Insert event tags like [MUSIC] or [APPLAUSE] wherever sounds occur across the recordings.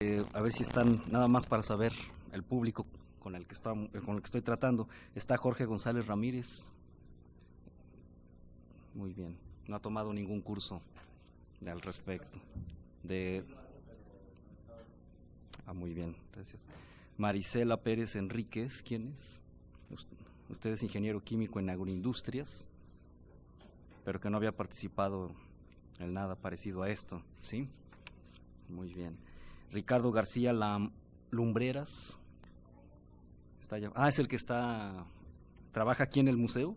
Eh, a ver si están, nada más para saber el público con el que, con el que estoy tratando. Está Jorge González Ramírez. Muy bien. No ha tomado ningún curso al respecto. De... Ah, muy bien, gracias. Marisela Pérez Enríquez, ¿quién es? Usted es ingeniero químico en agroindustrias, pero que no había participado en nada parecido a esto, ¿sí? Muy bien. Ricardo García La Lumbreras. Está Ah, es el que está trabaja aquí en el museo.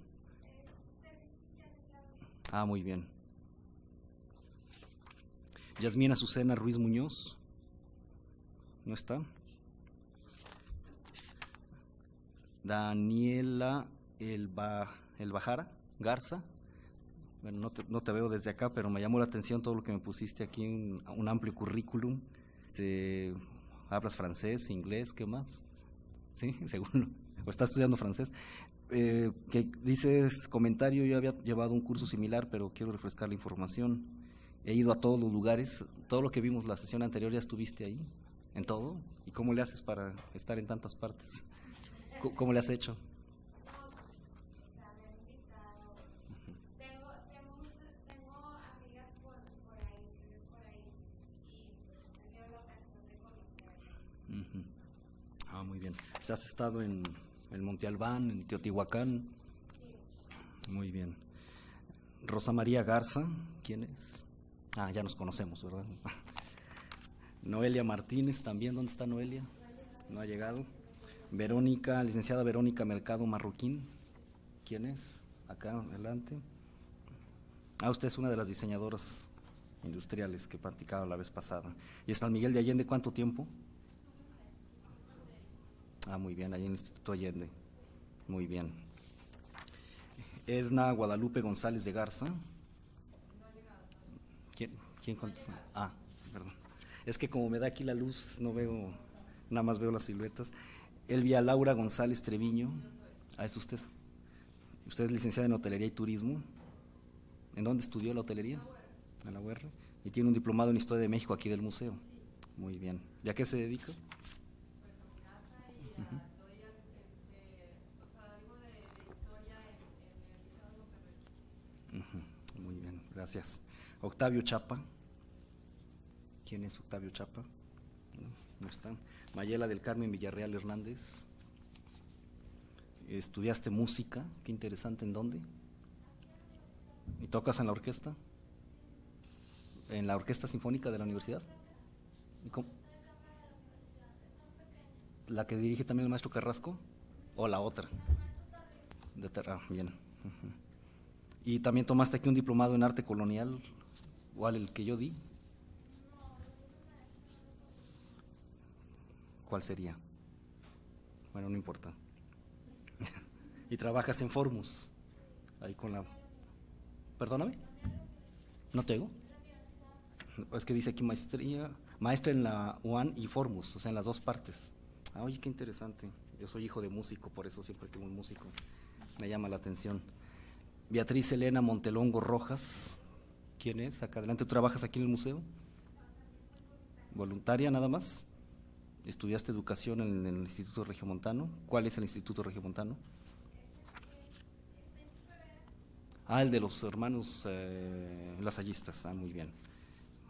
Ah, muy bien. Yasmina Azucena Ruiz Muñoz. ¿No está? Daniela el Bajara Garza. Bueno, no te, no te, veo desde acá, pero me llamó la atención todo lo que me pusiste aquí, en un amplio currículum. Este, ¿Hablas francés, inglés, qué más? ¿Sí? [LAUGHS] seguro, o estás estudiando francés. Eh, que dices comentario, yo había llevado un curso similar, pero quiero refrescar la información. He ido a todos los lugares, todo lo que vimos la sesión anterior ya estuviste ahí, en todo. ¿Y cómo le haces para estar en tantas partes? ¿Cómo, cómo le has hecho? Ah, muy bien. O has estado en el Monte Albán, en Teotihuacán. Muy bien. Rosa María Garza, ¿quién es? Ah, ya nos conocemos, ¿verdad? [LAUGHS] Noelia Martínez también, ¿dónde está Noelia? No ha llegado. Verónica, licenciada Verónica Mercado Marroquín, ¿quién es? Acá adelante. Ah, usted es una de las diseñadoras industriales que practicaba la vez pasada. ¿Y es San Miguel de Allende cuánto tiempo? Ah, muy bien, ahí en el Instituto Allende. Muy bien. Edna Guadalupe González de Garza. No ¿Quién, contesta? ah, perdón. Es que como me da aquí la luz, no veo, nada más veo las siluetas. Elvia Laura González Treviño. Ah, es usted. Usted es licenciada en Hotelería y Turismo. ¿En dónde estudió la hotelería? En la UR. Y tiene un diplomado en Historia de México aquí del museo. Muy bien. ¿Y a qué se dedica? Muy bien, gracias. Octavio Chapa. ¿Quién es Octavio Chapa? No, Mayela del Carmen Villarreal Hernández. ¿Estudiaste música? Qué interesante, ¿en dónde? ¿Y tocas en la orquesta? ¿En la Orquesta Sinfónica de la Universidad? la que dirige también el maestro Carrasco o la otra? De Terra, ah, bien. Y también tomaste aquí un diplomado en arte colonial, igual el que yo di. ¿Cuál sería? Bueno, no importa. [LAUGHS] y trabajas en Formus, ahí con la... Perdóname, no te digo Es que dice aquí maestría, maestra en la UAN y Formus, o sea, en las dos partes. Ah, oye, qué interesante. Yo soy hijo de músico, por eso siempre que un músico me llama la atención. Beatriz Elena Montelongo Rojas, ¿quién es? Acá adelante, ¿tú trabajas aquí en el museo? ¿Voluntaria nada más? ¿Estudiaste educación en, el Instituto Regiomontano? ¿Cuál es el Instituto Regiomontano? Ah, el de los hermanos eh, lasallistas. Ah, muy bien.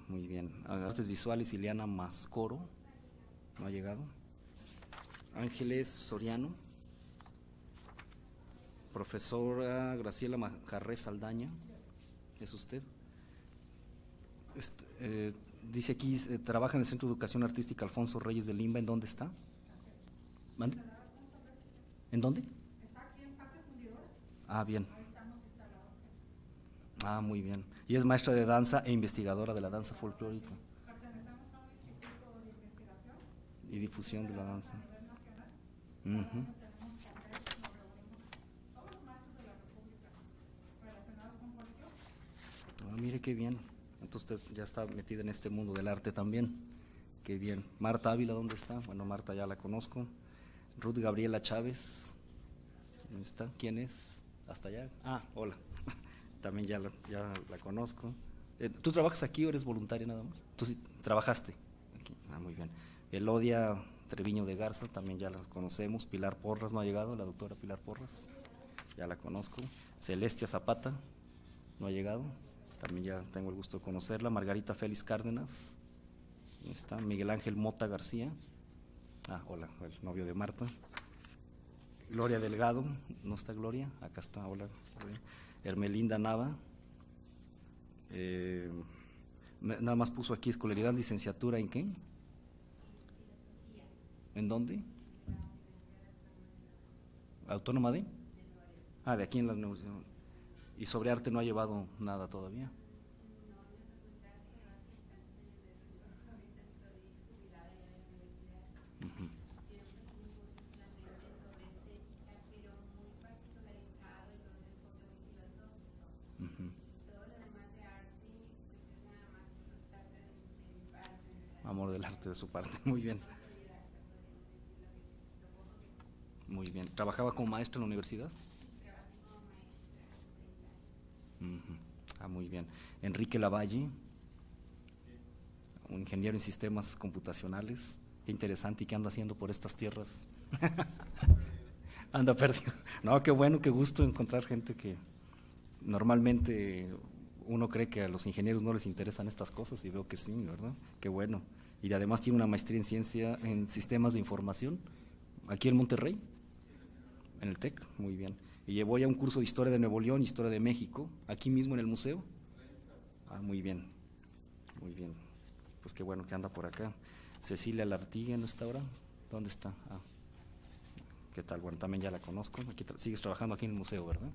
Muy bien. Artes visuales, Ileana Mascoro. ¿No ha llegado? Ángeles Soriano, profesora Graciela Macaré Saldaña, es usted. Eh, dice aquí, eh, trabaja en el Centro de Educación Artística Alfonso Reyes de Limba, ¿en dónde está? ¿En dónde? Está aquí en Ah, bien. Ah, muy bien. Y es maestra de danza e investigadora de la danza folclórica. Y difusión de la danza. Ah, mire qué bien. Entonces usted ya está metida en este mundo del arte también. Qué bien. Marta Ávila, ¿dónde está? Bueno, Marta ya la conozco. Ruth Gabriela Chávez. ¿Dónde está? ¿Quién es? Hasta allá. Ah, hola. [LAUGHS] también ya la, ya la conozco. Eh, ¿Tú trabajas aquí o eres voluntaria nada más? Tú sí trabajaste. Aquí. Ah, muy bien. Elodia Treviño de Garza, también ya la conocemos. Pilar Porras no ha llegado, la doctora Pilar Porras, ya la conozco. Celestia Zapata, no ha llegado, también ya tengo el gusto de conocerla. Margarita Félix Cárdenas, está. Miguel Ángel Mota García, ah, hola, el novio de Marta. Gloria Delgado, ¿no está Gloria? Acá está, hola. Hermelinda Nava. Eh, nada más puso aquí escolaridad, licenciatura en qué? ¿En dónde? ¿Autónoma de? Ah, de aquí en la universidad. Y sobre arte no ha llevado nada todavía. Amor del arte de su parte, [LAUGHS] muy bien. Muy bien. ¿Trabajaba como maestro en la universidad? Ah, muy bien. Enrique Lavalle, un ingeniero en sistemas computacionales. Qué interesante. ¿Y qué anda haciendo por estas tierras? [LAUGHS] anda perdido. No, qué bueno, qué gusto encontrar gente que normalmente uno cree que a los ingenieros no les interesan estas cosas y veo que sí, ¿verdad? Qué bueno. Y además tiene una maestría en ciencia en sistemas de información aquí en Monterrey. En el TEC, muy bien. Y llevó ya un curso de Historia de Nuevo León, Historia de México, aquí mismo en el museo. Ah, muy bien, muy bien. Pues qué bueno que anda por acá. Cecilia Lartigue, ¿no está ahora? ¿Dónde está? Ah, ¿qué tal? Bueno, también ya la conozco. Aquí sigues trabajando aquí en el museo, ¿verdad?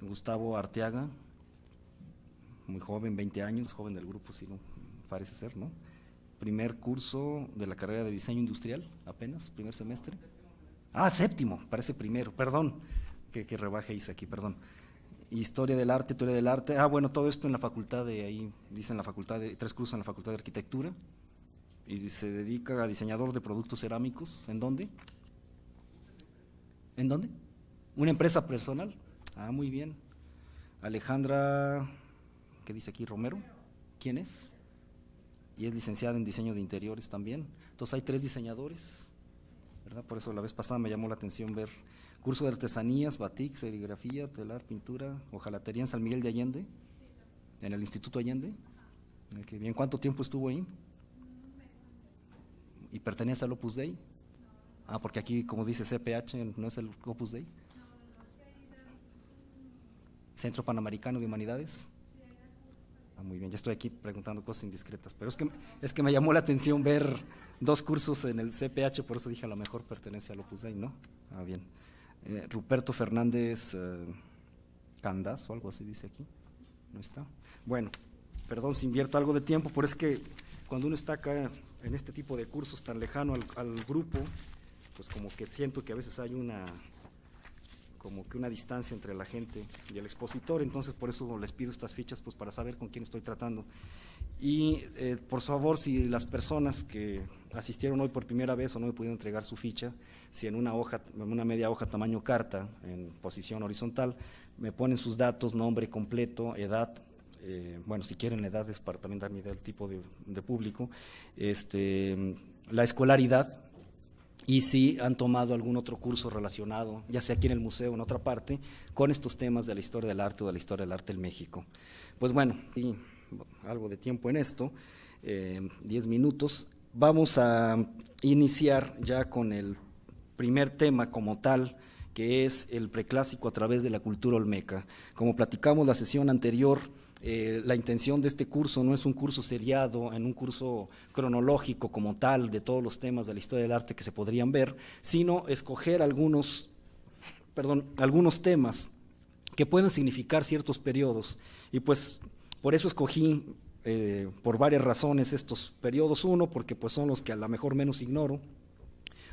Gustavo Arteaga, muy joven, 20 años, joven del grupo, sí, no, parece ser, ¿no? Primer curso de la carrera de diseño industrial, apenas, primer semestre. Ah, séptimo, parece primero, perdón, que, que aquí, perdón. Historia del arte, teoría del arte. Ah, bueno, todo esto en la facultad de ahí, dicen la facultad de, tres cursos en la facultad de arquitectura. Y se dedica a diseñador de productos cerámicos. ¿En dónde? ¿En dónde? ¿Una empresa personal? Ah, muy bien. Alejandra, ¿qué dice aquí? Romero. ¿Quién es? Y es licenciada en diseño de interiores también. Entonces hay tres diseñadores por eso la vez pasada me llamó la atención ver curso de artesanías, batik, serigrafía, telar, pintura, ojalatería en San Miguel de Allende, en el Instituto Allende. En cuánto tiempo estuvo ahí? ¿Y pertenece al Opus Dei? Ah, porque aquí, como dice CPH, no es el Opus Dei. Centro Panamericano de Humanidades muy bien, ya estoy aquí preguntando cosas indiscretas, pero es que, es que me llamó la atención ver dos cursos en el CPH, por eso dije a lo mejor pertenece a Opus Dei, ¿no? Ah, bien. Eh, Ruperto Fernández eh, o algo así dice aquí. ¿No está? Bueno, perdón si invierto algo de tiempo, pero es que cuando uno está acá en este tipo de cursos tan lejano al grupo, pues como que siento que a veces hay una como que una distancia entre la gente y el expositor, entonces por eso les pido estas fichas pues para saber con quién estoy tratando. Y eh, por favor, si las personas que asistieron hoy por primera vez o no me pudieron entregar su ficha, si en una hoja, en una media hoja tamaño carta, en posición horizontal, me ponen sus datos, nombre completo, edad, eh, bueno, si quieren la edad para también darme del tipo de, de público, este, la escolaridad, y si han tomado algún otro curso relacionado, ya sea aquí en el museo o en otra parte, con estos temas de la historia del arte o de la historia del arte en México. Pues bueno, algo de tiempo en esto, 10 eh, minutos. Vamos a iniciar ya con el primer tema como tal, que es el preclásico a través de la cultura olmeca. Como platicamos la sesión anterior, eh, la intención de este curso no es un curso seriado, en un curso cronológico como tal de todos los temas de la historia del arte que se podrían ver, sino escoger algunos, algunos temas que puedan significar ciertos periodos. Y pues por eso escogí eh, por varias razones estos periodos. Uno, porque pues son los que a lo mejor menos ignoro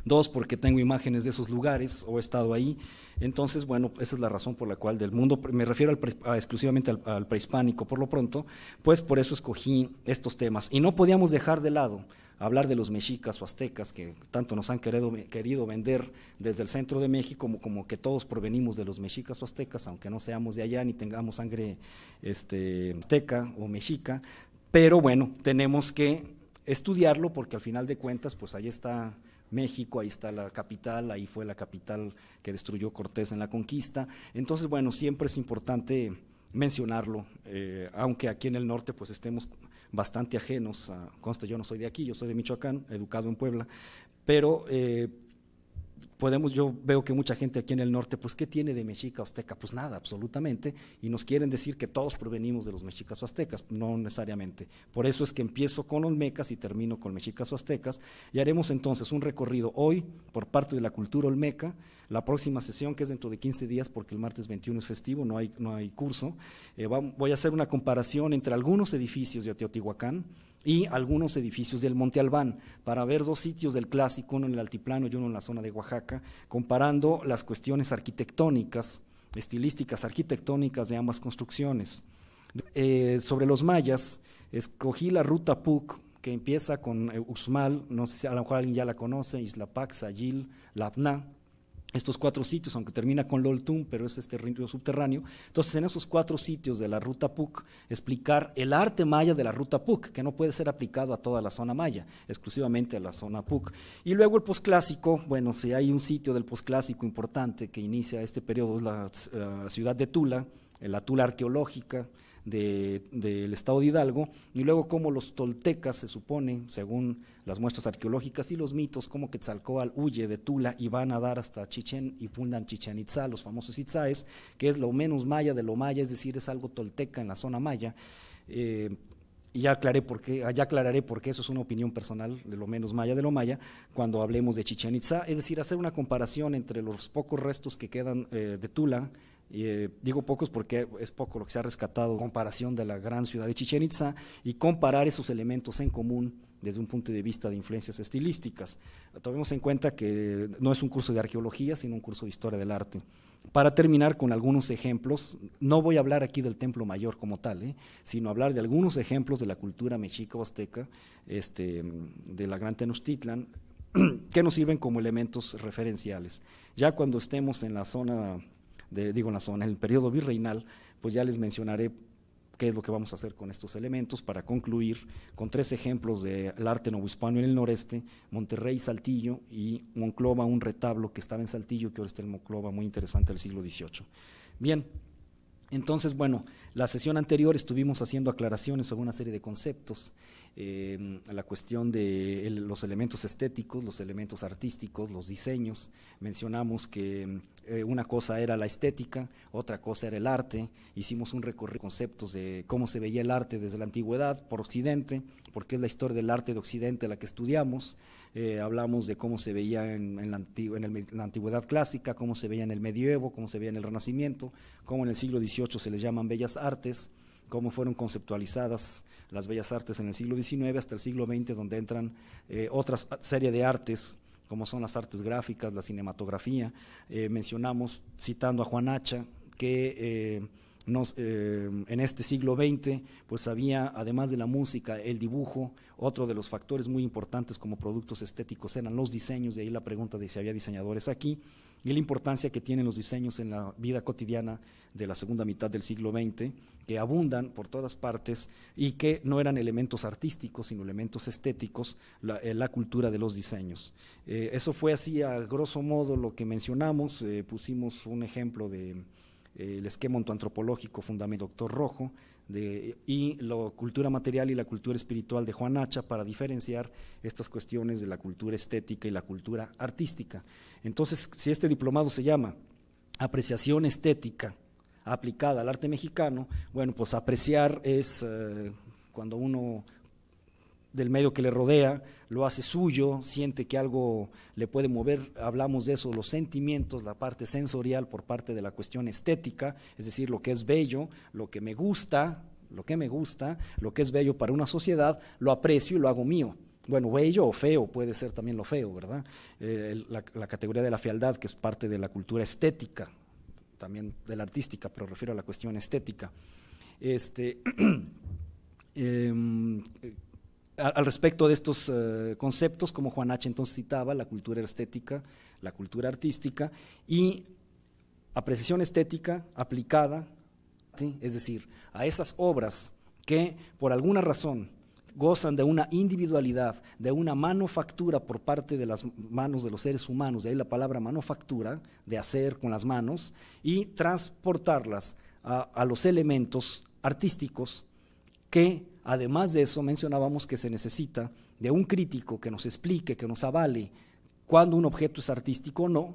dos porque tengo imágenes de esos lugares o he estado ahí. Entonces, bueno, esa es la razón por la cual del mundo, me refiero exclusivamente al, prehispánico por lo pronto, pues por eso escogí estos temas. Y no podíamos dejar de lado hablar de los mexicas o aztecas que tanto nos han querido, vender desde el centro de México, como, como, que todos provenimos de los mexicas o aztecas, aunque no seamos de allá ni tengamos sangre este, azteca o mexica, pero bueno, tenemos que estudiarlo porque al final de cuentas, pues ahí está México, ahí está la capital, ahí fue la capital que destruyó Cortés en la conquista. Entonces, bueno, siempre es importante mencionarlo, eh, aunque aquí en el norte pues estemos bastante ajenos, a, conste yo no soy de aquí, yo soy de Michoacán, educado en Puebla, pero eh, podemos, yo veo que mucha gente aquí en el norte, pues, ¿qué tiene de mexica azteca? Pues nada, absolutamente, y nos quieren decir que todos provenimos de los mexicas o aztecas, no necesariamente. Por eso es que empiezo con olmecas y termino con mexicas o aztecas, y haremos entonces un recorrido hoy por parte de la cultura olmeca, la próxima sesión, que es dentro de 15 días, porque el martes 21 es festivo, no hay, no hay curso, eh, voy a hacer una comparación entre algunos edificios de Teotihuacán, y algunos edificios del Monte Albán, para ver dos sitios del clásico, uno en el altiplano y uno en la zona de Oaxaca, comparando las cuestiones arquitectónicas, estilísticas, arquitectónicas de ambas construcciones. Eh, sobre los mayas, escogí la ruta PUC, que empieza con eh, Usmal, no sé si a lo mejor alguien ya la conoce, Islapac, Sayil, Labna, estos cuatro sitios, aunque termina con Loltum, pero es este río subterráneo. Entonces, en esos cuatro sitios de la ruta PUC, explicar el arte maya de la ruta PUC, que no puede ser aplicado a toda la zona maya, exclusivamente a la zona PUC. Y luego el posclásico, bueno, si hay un sitio del posclásico importante que inicia este periodo, es la ciudad de Tula, la Tula arqueológica, del estado de Hidalgo, y luego cómo los toltecas, se supone, según las muestras arqueológicas y los mitos, como Quetzalcoatl huye de Tula y van a dar hasta Chichen y fundan Chichen Itza, los famosos Itzaes, que es lo menos maya de lo maya, es decir, es algo tolteca en la zona maya. Eh, y ya, aclaré por qué, aclararé por qué eso es una opinión personal, de lo menos maya de lo maya, cuando hablemos de Chichen Itza, es decir, hacer una comparación entre los pocos restos que quedan eh, de Tula y, eh, digo pocos porque es poco lo que se ha rescatado comparación de la gran ciudad de Chichen Itza y comparar esos elementos en común desde un punto de vista de influencias estilísticas. Tomemos en cuenta que no es un curso de arqueología, sino un curso de historia del arte. Para terminar con algunos ejemplos, no voy a hablar aquí del Templo Mayor como tal, ¿eh? sino hablar de algunos ejemplos de la cultura mexica o azteca, este, de la Gran Tenochtitlan, [CLEARS THROAT] que nos sirven como elementos referenciales. Ya cuando estemos en la zona digo en la zona, en el periodo virreinal, pues ya les mencionaré qué es lo que vamos a hacer con estos elementos para concluir con tres ejemplos del arte novohispano en el noreste, Monterrey, Saltillo y Monclova, un retablo que estaba en Saltillo que ahora está en Monclova, muy interesante del siglo XVIII. Bien, entonces, bueno, la sesión anterior estuvimos haciendo aclaraciones sobre una serie de conceptos Em, la cuestión de los elementos estéticos, los elementos artísticos, los diseños. Mencionamos que em, eh, una cosa era la estética, otra cosa era el arte. Hicimos un recorrido de conceptos de cómo se veía el arte desde la antigüedad por Occidente, porque es la historia del arte de Occidente la que estudiamos. Eh, hablamos de cómo se veía en, la antigüedad, en, la antigüedad clásica, cómo se veía en el medievo, cómo se veía en el Renacimiento, cómo en el siglo XVIII se les llaman bellas artes cómo fueron conceptualizadas las bellas artes en el siglo XIX hasta el siglo XX, donde entran eh, otra serie de artes como son las artes gráficas, la cinematografía. Eh, mencionamos, citando a Juan Hacha, que eh, eh, en este siglo XX, pues había, además de la música, el dibujo, otro de los factores muy importantes como productos estéticos eran los diseños, de ahí la pregunta de si había diseñadores aquí, y la importancia que tienen los diseños en la vida cotidiana de la segunda mitad del siglo XX, que abundan por todas partes y que no eran elementos artísticos, sino elementos estéticos, la, eh, la cultura de los diseños. Eh, eso fue así a grosso modo lo que mencionamos, pusimos un ejemplo de el esquema antropológico fundamento Doctor Rojo, de, y la cultura material y la cultura espiritual de Juan Hacha para diferenciar estas cuestiones de la cultura estética y la cultura artística. Entonces, si este diplomado se llama apreciación estética aplicada al arte mexicano, bueno, pues apreciar es eh, cuando uno del medio que le rodea, lo hace suyo, siente que algo le puede mover, hablamos de eso, los sentimientos, la parte sensorial por parte de la cuestión estética, es decir, lo que es bello, lo que me gusta, lo que me gusta, lo que es bello para una sociedad, lo aprecio y lo hago mío. Bueno, bello o feo puede ser también lo feo, ¿verdad? Eh, la, categoría de la fealdad, que es parte de la cultura estética, también de la artística, pero refiero a la cuestión estética. Este, [CLEARS THROAT] em, al respecto de estos eh, conceptos, como Juan H. entonces citaba, la cultura estética, la cultura artística y apreciación estética aplicada, es decir, a esas obras que por alguna razón gozan de una individualidad, de una manufactura por parte de las manos de los seres humanos, de ahí la palabra manufactura, de hacer con las manos, y transportarlas a los elementos artísticos que Además de eso, mencionábamos que se necesita de un crítico que nos explique, que nos avale cuando un objeto es artístico o no,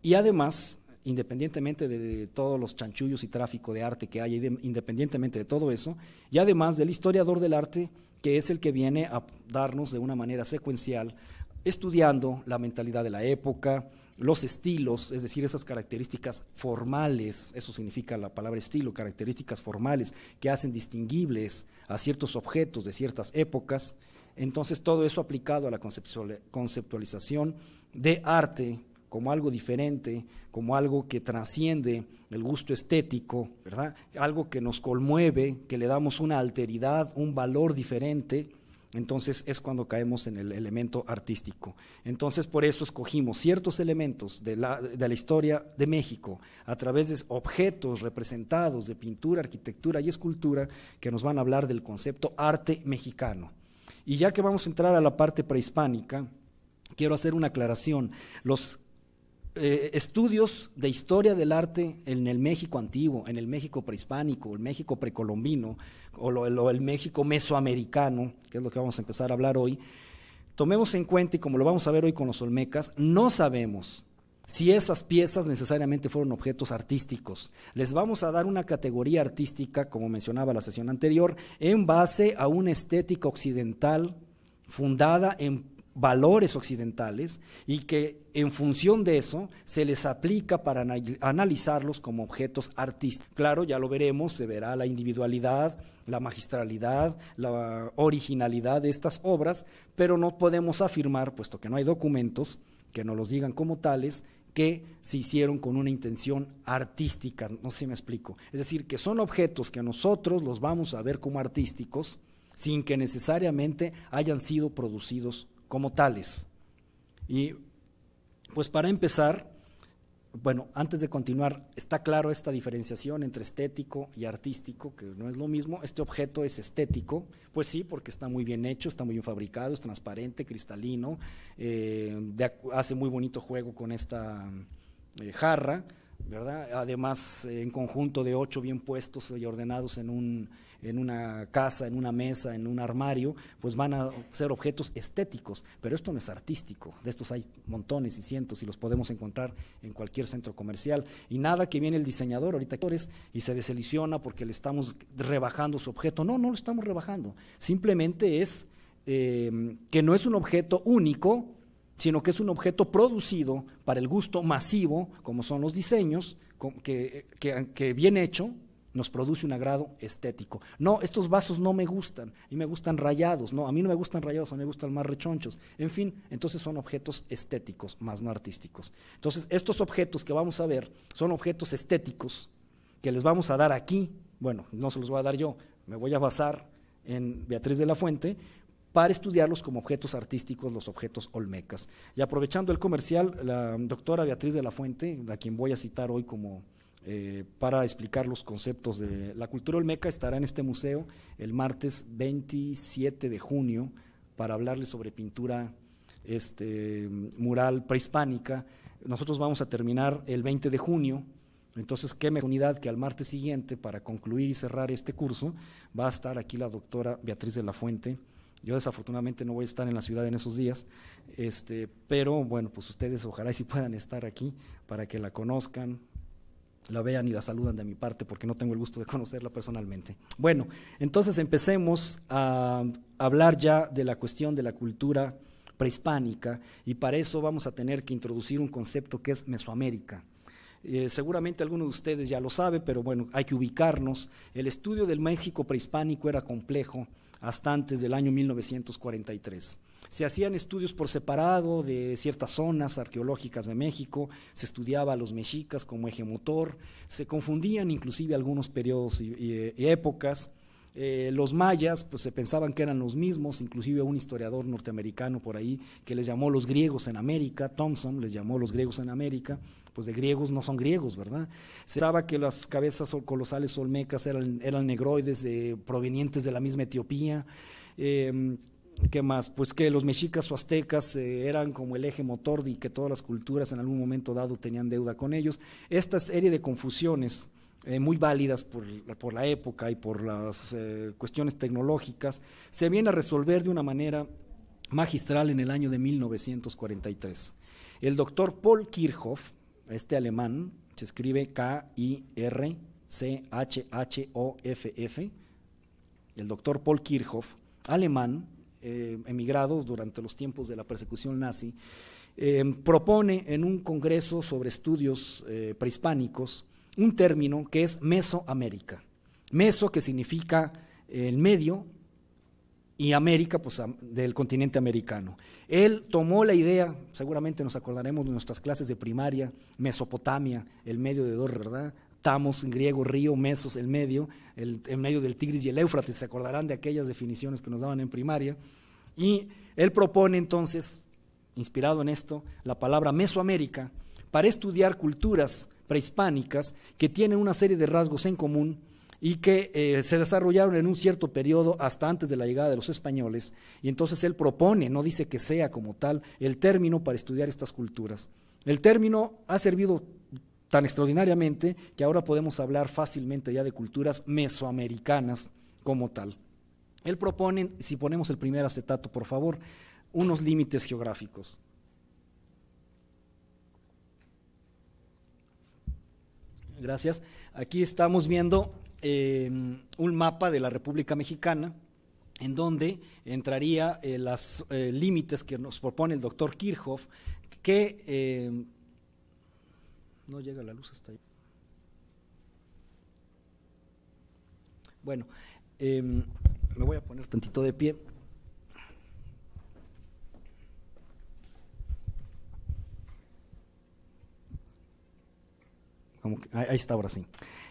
y además, independientemente de todos los chanchullos y tráfico de arte que hay, independientemente de todo eso, y además del historiador del arte, que es el que viene a darnos de una manera secuencial, estudiando la mentalidad de la época, los estilos, es decir, esas características formales, eso significa la palabra estilo, características formales que hacen distinguibles a ciertos objetos de ciertas épocas. Entonces, todo eso aplicado a la conceptualización de arte como algo diferente, como algo que trasciende el gusto estético, Algo que nos conmueve, que le damos una alteridad, un valor diferente entonces es cuando caemos en el elemento artístico. Entonces por eso escogimos ciertos elementos de la, historia de México a través de objetos representados de pintura, arquitectura y escultura que nos van a hablar del concepto arte mexicano. Y ya que vamos a entrar a la parte prehispánica, quiero hacer una aclaración. Los eh, estudios de historia del arte en el México antiguo, en el México prehispánico, el México precolombino o el México mesoamericano, que es lo que vamos a empezar a hablar hoy, tomemos en cuenta, y como lo vamos a ver hoy con los olmecas, no sabemos si esas piezas necesariamente fueron objetos artísticos. Les vamos a dar una categoría artística, como mencionaba la sesión anterior, en base a una estética occidental fundada en valores occidentales y que en función de eso se les aplica para analizarlos como objetos artísticos. Claro, ya lo veremos, se verá la individualidad, la magistralidad, la originalidad de estas obras, pero no podemos afirmar, puesto que no hay documentos que nos los digan como tales, que se hicieron con una intención artística, no sé si me explico. Es decir, que son objetos que nosotros los vamos a ver como artísticos sin que necesariamente hayan sido producidos como tales. Y pues para empezar, bueno, antes de continuar, está claro esta diferenciación entre estético y artístico, que no es lo mismo. Este objeto es estético, pues sí, porque está muy bien hecho, está muy bien fabricado, es transparente, cristalino, eh, hace muy bonito juego con esta eh, jarra, ¿verdad? Además, en conjunto de ocho bien puestos y ordenados en un en una casa, en una mesa, en un armario, pues van a ser objetos estéticos, pero esto no es artístico, de estos hay montones y cientos y los podemos encontrar en cualquier centro comercial. Y nada que viene el diseñador ahorita y se deseliciona porque le estamos rebajando su objeto, no, no lo estamos rebajando, simplemente es em, que no es un objeto único, sino que es un objeto producido para el gusto masivo, como son los diseños, que, que bien hecho, nos produce un agrado estético. No, estos vasos no me gustan, y me gustan rayados, no, a mí no me gustan rayados, a mí me gustan más rechonchos. En fin, entonces son objetos estéticos, más no artísticos. Entonces, estos objetos que vamos a ver son objetos estéticos que les vamos a dar aquí, bueno, no se los voy a dar yo, me voy a basar en Beatriz de la Fuente, para estudiarlos como objetos artísticos, los objetos olmecas. Y aprovechando el comercial, la doctora Beatriz de la Fuente, a quien voy a citar hoy como eh, para explicar los conceptos de la cultura olmeca. Estará en este museo el martes 27 de junio para hablarles sobre pintura este, mural prehispánica. Nosotros vamos a terminar el 20 de junio, entonces qué mejor que al martes siguiente para concluir y cerrar este curso va a estar aquí la doctora Beatriz de la Fuente. Yo desafortunadamente no voy a estar en la ciudad en esos días, este, pero bueno, pues ustedes ojalá y si puedan estar aquí para que la conozcan, la vean y la saludan de mi parte porque no tengo el gusto de conocerla personalmente. Bueno, entonces empecemos a hablar ya de la cuestión de la cultura prehispánica y para eso vamos a tener que introducir un concepto que es Mesoamérica. Eh, seguramente alguno de ustedes ya lo sabe, pero bueno, hay que ubicarnos. El estudio del México prehispánico era complejo hasta antes del año 1943. Se hacían estudios por separado de ciertas zonas arqueológicas de México, se estudiaba a los mexicas como eje motor, se confundían inclusive algunos periodos y, eh, épocas. Eh, los mayas pues se pensaban que eran los mismos, inclusive un historiador norteamericano por ahí que les llamó los griegos en América, Thompson les llamó los griegos en América, pues de griegos no son griegos, ¿verdad? Se pensaba que las cabezas colosales olmecas eran, eran negroides eh, provenientes de la misma Etiopía. Em, ¿Qué más? Pues que los mexicas o aztecas eh, eran como el eje motor y que todas las culturas en algún momento dado tenían deuda con ellos. Esta serie de confusiones eh, muy válidas por, la época y por las cuestiones tecnológicas se viene a resolver de una manera magistral en el año de 1943. El doctor Paul Kirchhoff, este alemán, se escribe K-I-R-C-H-H-O-F-F, el doctor Paul Kirchhoff, alemán, eh, emigrado emigrados durante los tiempos de la persecución nazi, eh, propone en un congreso sobre estudios eh, prehispánicos un término que es Mesoamérica. Meso que significa el medio y América, pues del continente americano. Él tomó la idea, seguramente nos acordaremos de nuestras clases de primaria, Mesopotamia, el medio de dos, ¿verdad? Tamos, griego, río, Mesos, el medio, el, medio del Tigris y el Éufrates, se acordarán de aquellas definiciones que nos daban en primaria. Y él propone entonces, inspirado en esto, la palabra Mesoamérica para estudiar culturas prehispánicas que tienen una serie de rasgos en común y que eh, se desarrollaron en un cierto periodo hasta antes de la llegada de los españoles. Y entonces él propone, no dice que sea como tal, el término para estudiar estas culturas. El término ha servido tan extraordinariamente que ahora podemos hablar fácilmente ya de culturas mesoamericanas como tal. Él propone, si ponemos el primer acetato, por favor, unos límites geográficos. Gracias. Aquí estamos viendo eh, un mapa de la República Mexicana en donde entraría eh, las los eh, límites que nos propone el doctor Kirchhoff, que em, no llega la luz hasta ahí. Bueno, em, me voy a poner tantito de pie. ahí está ahora sí.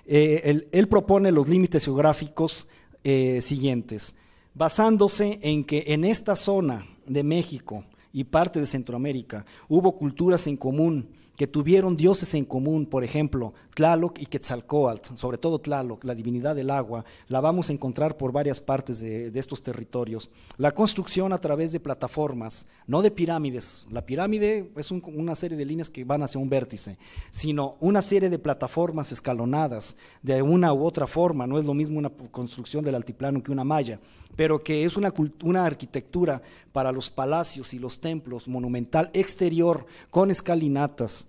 Eh, él, propone los límites geográficos eh, siguientes, basándose en que en esta zona de México y parte de Centroamérica hubo culturas en común que tuvieron dioses en común, por ejemplo, Tlaloc y Quetzalcoatl, sobre todo Tlaloc, la divinidad del agua, la vamos a encontrar por varias partes de, estos territorios. La construcción a través de plataformas, no de pirámides, la pirámide es una serie de líneas que van hacia un vértice, sino una serie de plataformas escalonadas de una u otra forma, no es lo mismo una construcción del altiplano que una malla, pero que es una arquitectura para los palacios y los templos monumental exterior con escalinatas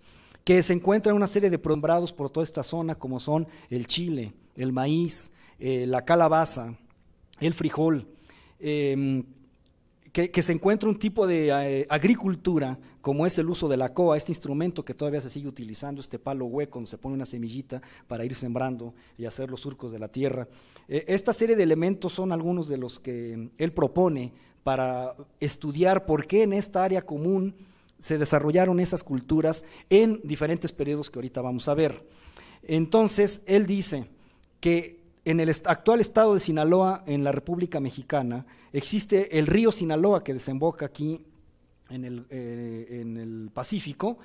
que se en una serie de prombrados por toda esta zona, como son el chile, el maíz, eh, la calabaza, el frijol, em, que, se encuentra un tipo de eh, agricultura, como es el uso de la coa, este instrumento que todavía se sigue utilizando, este palo hueco donde se pone una semillita para ir sembrando y hacer los surcos de la tierra. Eh, esta serie de elementos son algunos de los que él propone para estudiar por qué en esta área común se desarrollaron esas culturas en diferentes periodos que ahorita vamos a ver. Entonces, él dice que en el actual estado de Sinaloa, en la República Mexicana, existe el río Sinaloa que desemboca aquí en el, eh, en el Pacífico,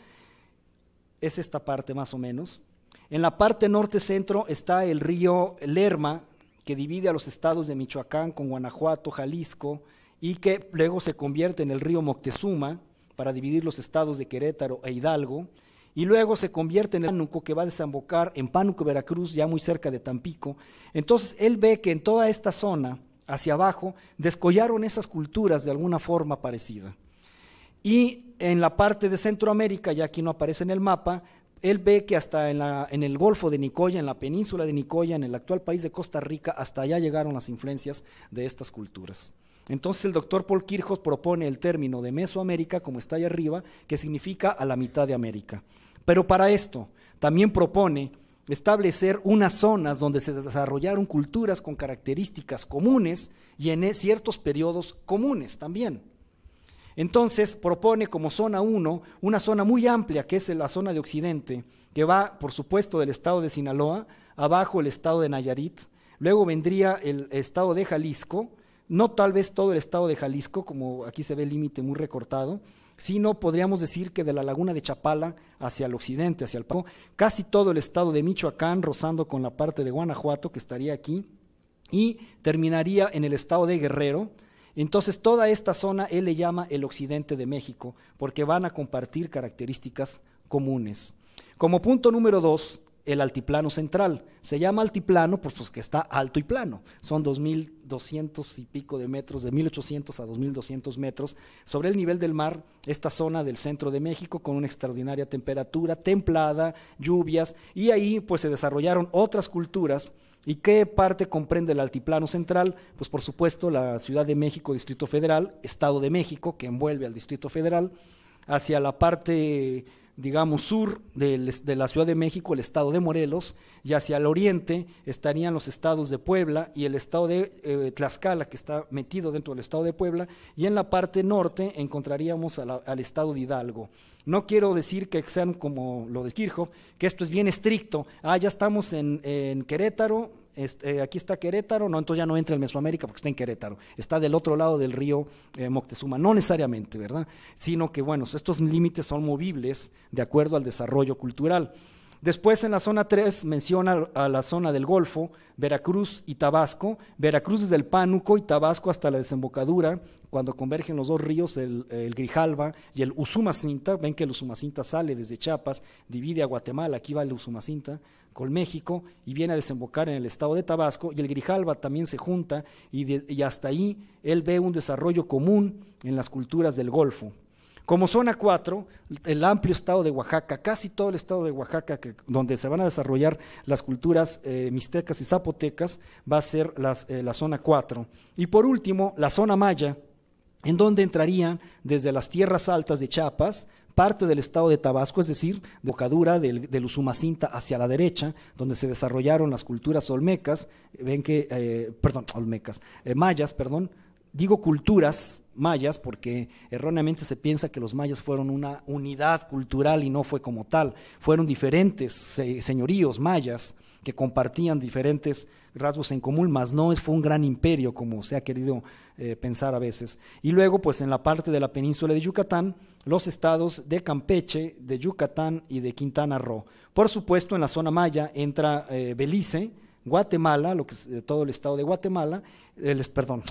es esta parte más o menos. En la parte norte-centro está el río Lerma, que divide a los estados de Michoacán con Guanajuato, Jalisco, y que luego se convierte en el río Moctezuma, para dividir los estados de Querétaro e Hidalgo, y luego se convierte en el Pánuco que va a desembocar en Pánuco, Veracruz, ya muy cerca de Tampico. Entonces él ve que en toda esta zona, hacia abajo, descollaron esas culturas de alguna forma parecida. Y en la parte de Centroamérica, ya aquí no aparece en el mapa, él ve que hasta en, en, el Golfo de Nicoya, en la península de Nicoya, en el actual país de Costa Rica, hasta allá llegaron las influencias de estas culturas. Entonces el doctor Paul Kirchhoff propone el término de Mesoamérica, como está ahí arriba, que significa a la mitad de América. Pero para esto también propone establecer unas zonas donde se desarrollaron culturas con características comunes y en e, ciertos periodos comunes también. Entonces propone como zona 1 una zona muy amplia que es la zona de Occidente, que va por supuesto del estado de Sinaloa, abajo el estado de Nayarit, luego vendría el estado de Jalisco, no tal vez todo el estado de Jalisco, como aquí se ve el límite muy recortado, sino podríamos decir que de la laguna de Chapala hacia el occidente, hacia el casi todo el estado de Michoacán, rozando con la parte de Guanajuato, que estaría aquí, y terminaría en el estado de Guerrero, entonces toda esta zona él le llama el occidente de México, porque van a compartir características comunes. Como punto número dos, el altiplano central. Se llama altiplano pues, pues que está alto y plano. Son 2.200 y pico de metros, de 1.800 a 2.200 metros sobre el nivel del mar, esta zona del centro de México con una extraordinaria temperatura, templada, lluvias, y ahí pues se desarrollaron otras culturas. ¿Y qué parte comprende el altiplano central? Pues por supuesto la Ciudad de México, Distrito Federal, Estado de México, que envuelve al Distrito Federal, hacia la parte digamos, sur de, la Ciudad de México, el estado de Morelos, y hacia el oriente estarían los estados de Puebla y el estado de eh, Tlaxcala, que está metido dentro del estado de Puebla, y en la parte norte encontraríamos al estado de Hidalgo. No quiero decir que sean como lo de Kirchhoff, que esto es bien estricto, ah, ya estamos en, en Querétaro, este, aquí está Querétaro, no, entonces ya no entra en Mesoamérica porque está en Querétaro, está del otro lado del río eh, Moctezuma, no necesariamente, ¿verdad? Sino que, bueno, estos límites son movibles de acuerdo al desarrollo cultural. Después en la zona 3 menciona a la zona del Golfo, Veracruz y Tabasco. Veracruz desde el Pánuco y Tabasco hasta la desembocadura, cuando convergen los dos ríos, el, el Grijalba y el Usumacinta. Ven que el Usumacinta sale desde Chiapas, divide a Guatemala, aquí va el Usumacinta con México y viene a desembocar en el estado de Tabasco y el Grijalba también se junta y, hasta ahí él ve un desarrollo común en las culturas del Golfo. Como zona 4, el amplio estado de Oaxaca, casi todo el estado de Oaxaca, donde se van a desarrollar las culturas eh, mixtecas y zapotecas, va a ser eh, la zona 4. Y por último, la zona maya, en donde entrarían desde las tierras altas de Chiapas, parte del estado de Tabasco, es decir, bocadura del, del Usumacinta hacia la derecha, donde se desarrollaron las culturas olmecas, eh, ven que, eh, perdón, olmecas, eh, mayas, perdón, digo culturas mayas porque erróneamente se piensa que los mayas fueron una unidad cultural y no fue como tal, fueron diferentes señoríos mayas que compartían diferentes rasgos en común, mas no fue un gran imperio como se ha querido eh, pensar a veces. Y luego, pues en la parte de la península de Yucatán, los estados de Campeche, de Yucatán y de Quintana Roo. Por supuesto, en la zona maya entra eh, Belice, Guatemala, lo que es eh, todo el estado de Guatemala, les perdón,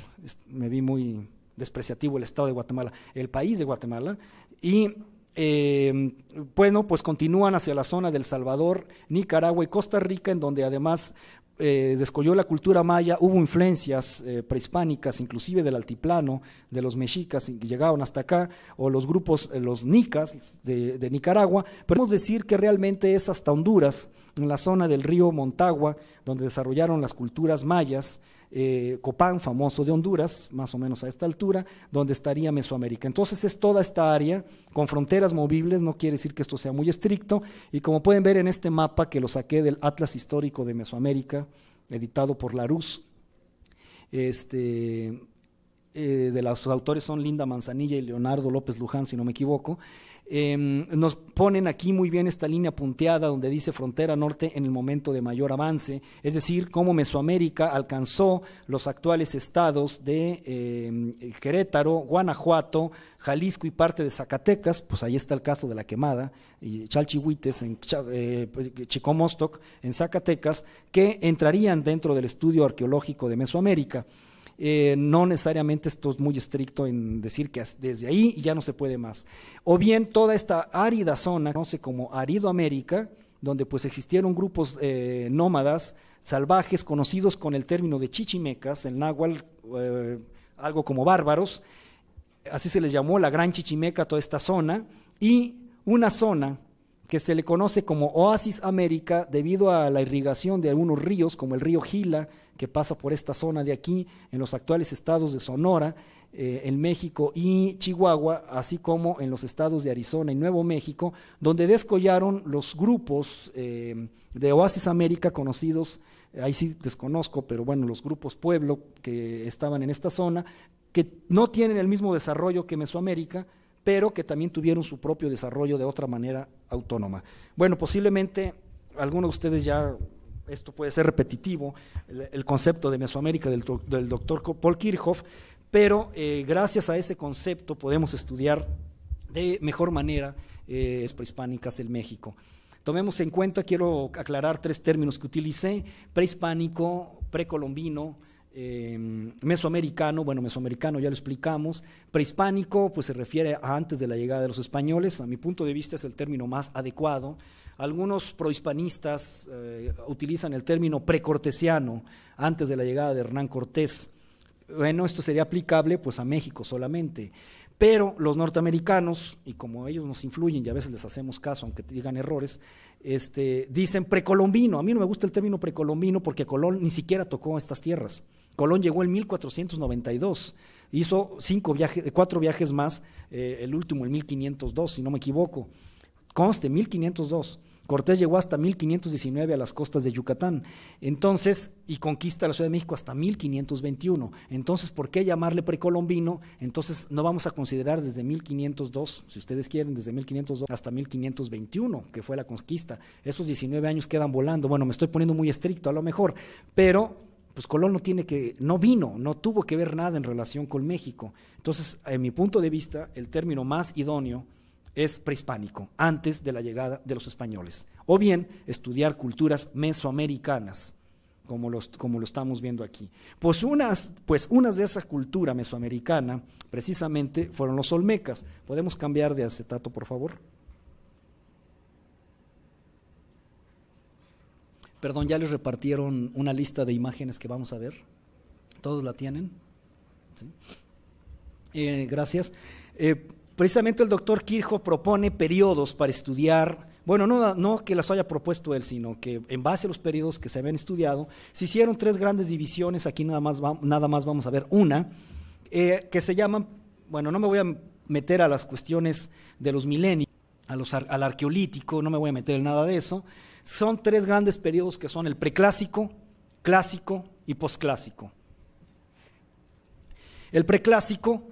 me vi muy despreciativo el estado de Guatemala, el país de Guatemala, y em, bueno, pues continúan hacia la zona del Salvador, Nicaragua y Costa Rica, en donde además eh, descolló la cultura maya, hubo influencias eh, prehispánicas, inclusive del altiplano, de los mexicas que llegaron hasta acá, o los grupos, eh, los nicas de, de, Nicaragua, pero podemos decir que realmente es hasta Honduras, en la zona del río Montagua, donde desarrollaron las culturas mayas, eh, Copán, famoso de Honduras, más o menos a esta altura, donde estaría Mesoamérica. Entonces es toda esta área con fronteras movibles, no quiere decir que esto sea muy estricto, y como pueden ver en este mapa que lo saqué del Atlas Histórico de Mesoamérica, editado por Larus, este, eh, de los autores son Linda Manzanilla y Leonardo López Luján, si no me equivoco, Em, nos ponen aquí muy bien esta línea punteada donde dice frontera norte en el momento de mayor avance, es decir, cómo Mesoamérica alcanzó los actuales estados de eh, Querétaro, Guanajuato, Jalisco y parte de Zacatecas, pues ahí está el caso de la quemada, y Chalchihuites en eh, pues, Chicomostoc, en Zacatecas, que entrarían dentro del estudio arqueológico de Mesoamérica. Eh, no necesariamente esto es muy estricto en decir que desde ahí ya no se puede más. O bien toda esta árida zona, conoce como América donde pues existieron grupos eh, nómadas salvajes conocidos con el término de chichimecas, el náhuatl, eh, algo como bárbaros, así se les llamó la Gran Chichimeca, toda esta zona, y una zona que se le conoce como Oasis América debido a la irrigación de algunos ríos, como el río Gila, que pasa por esta zona de aquí, en los actuales estados de Sonora, eh, en México y Chihuahua, así como en los estados de Arizona y Nuevo México, donde descollaron los grupos eh, de Oasis América conocidos, ahí sí desconozco, pero bueno, los grupos pueblo que estaban en esta zona, que no tienen el mismo desarrollo que Mesoamérica, pero que también tuvieron su propio desarrollo de otra manera autónoma. Bueno, posiblemente algunos de ustedes ya esto puede ser repetitivo, el, concepto de Mesoamérica del, doctor Paul Kirchhoff, pero eh, gracias a ese concepto podemos estudiar de mejor manera eh, prehispánicas el México. Tomemos en cuenta, quiero aclarar tres términos que utilicé, prehispánico, precolombino, em, mesoamericano, bueno, mesoamericano ya lo explicamos, prehispánico, pues se refiere a antes de la llegada de los españoles, a mi punto de vista es el término más adecuado, algunos prohispanistas eh, utilizan el término precortesiano antes de la llegada de Hernán Cortés. Bueno, esto sería aplicable pues a México solamente. Pero los norteamericanos, y como ellos nos influyen y a veces les hacemos caso, aunque digan errores, este, dicen precolombino. A mí no me gusta el término precolombino porque Colón ni siquiera tocó estas tierras. Colón llegó en 1492, hizo cinco viajes, cuatro viajes más, eh, el último en 1502, si no me equivoco. Conste, 1502. Cortés llegó hasta 1519 a las costas de Yucatán, entonces, y conquista la Ciudad de México hasta 1521. Entonces, ¿por qué llamarle precolombino? Entonces, no vamos a considerar desde 1502, si ustedes quieren, desde 1502 hasta 1521, que fue la conquista. Esos 19 años quedan volando. Bueno, me estoy poniendo muy estricto a lo mejor, pero pues Colón no tiene que, no vino, no tuvo que ver nada en relación con México. Entonces, en mi punto de vista, el término más idóneo es prehispánico, antes de la llegada de los españoles. O bien estudiar culturas mesoamericanas, como, lo estamos viendo aquí. Pues unas, pues unas de esas culturas mesoamericana, precisamente, fueron los olmecas. ¿Podemos cambiar de acetato, por favor? Perdón, ya les repartieron una lista de imágenes que vamos a ver. ¿Todos la tienen? ¿Sí? Eh, gracias. Eh, Precisamente el doctor Kirjo propone periodos para estudiar, bueno, no, que las haya propuesto él, sino que en base a los periodos que se habían estudiado, se hicieron tres grandes divisiones, aquí nada más, nada más vamos a ver una, eh, que se llaman, bueno, no me voy a meter a las cuestiones de los milenios, al arqueolítico, no me voy a meter en nada de eso, son tres grandes periodos que son el preclásico, clásico y posclásico. El preclásico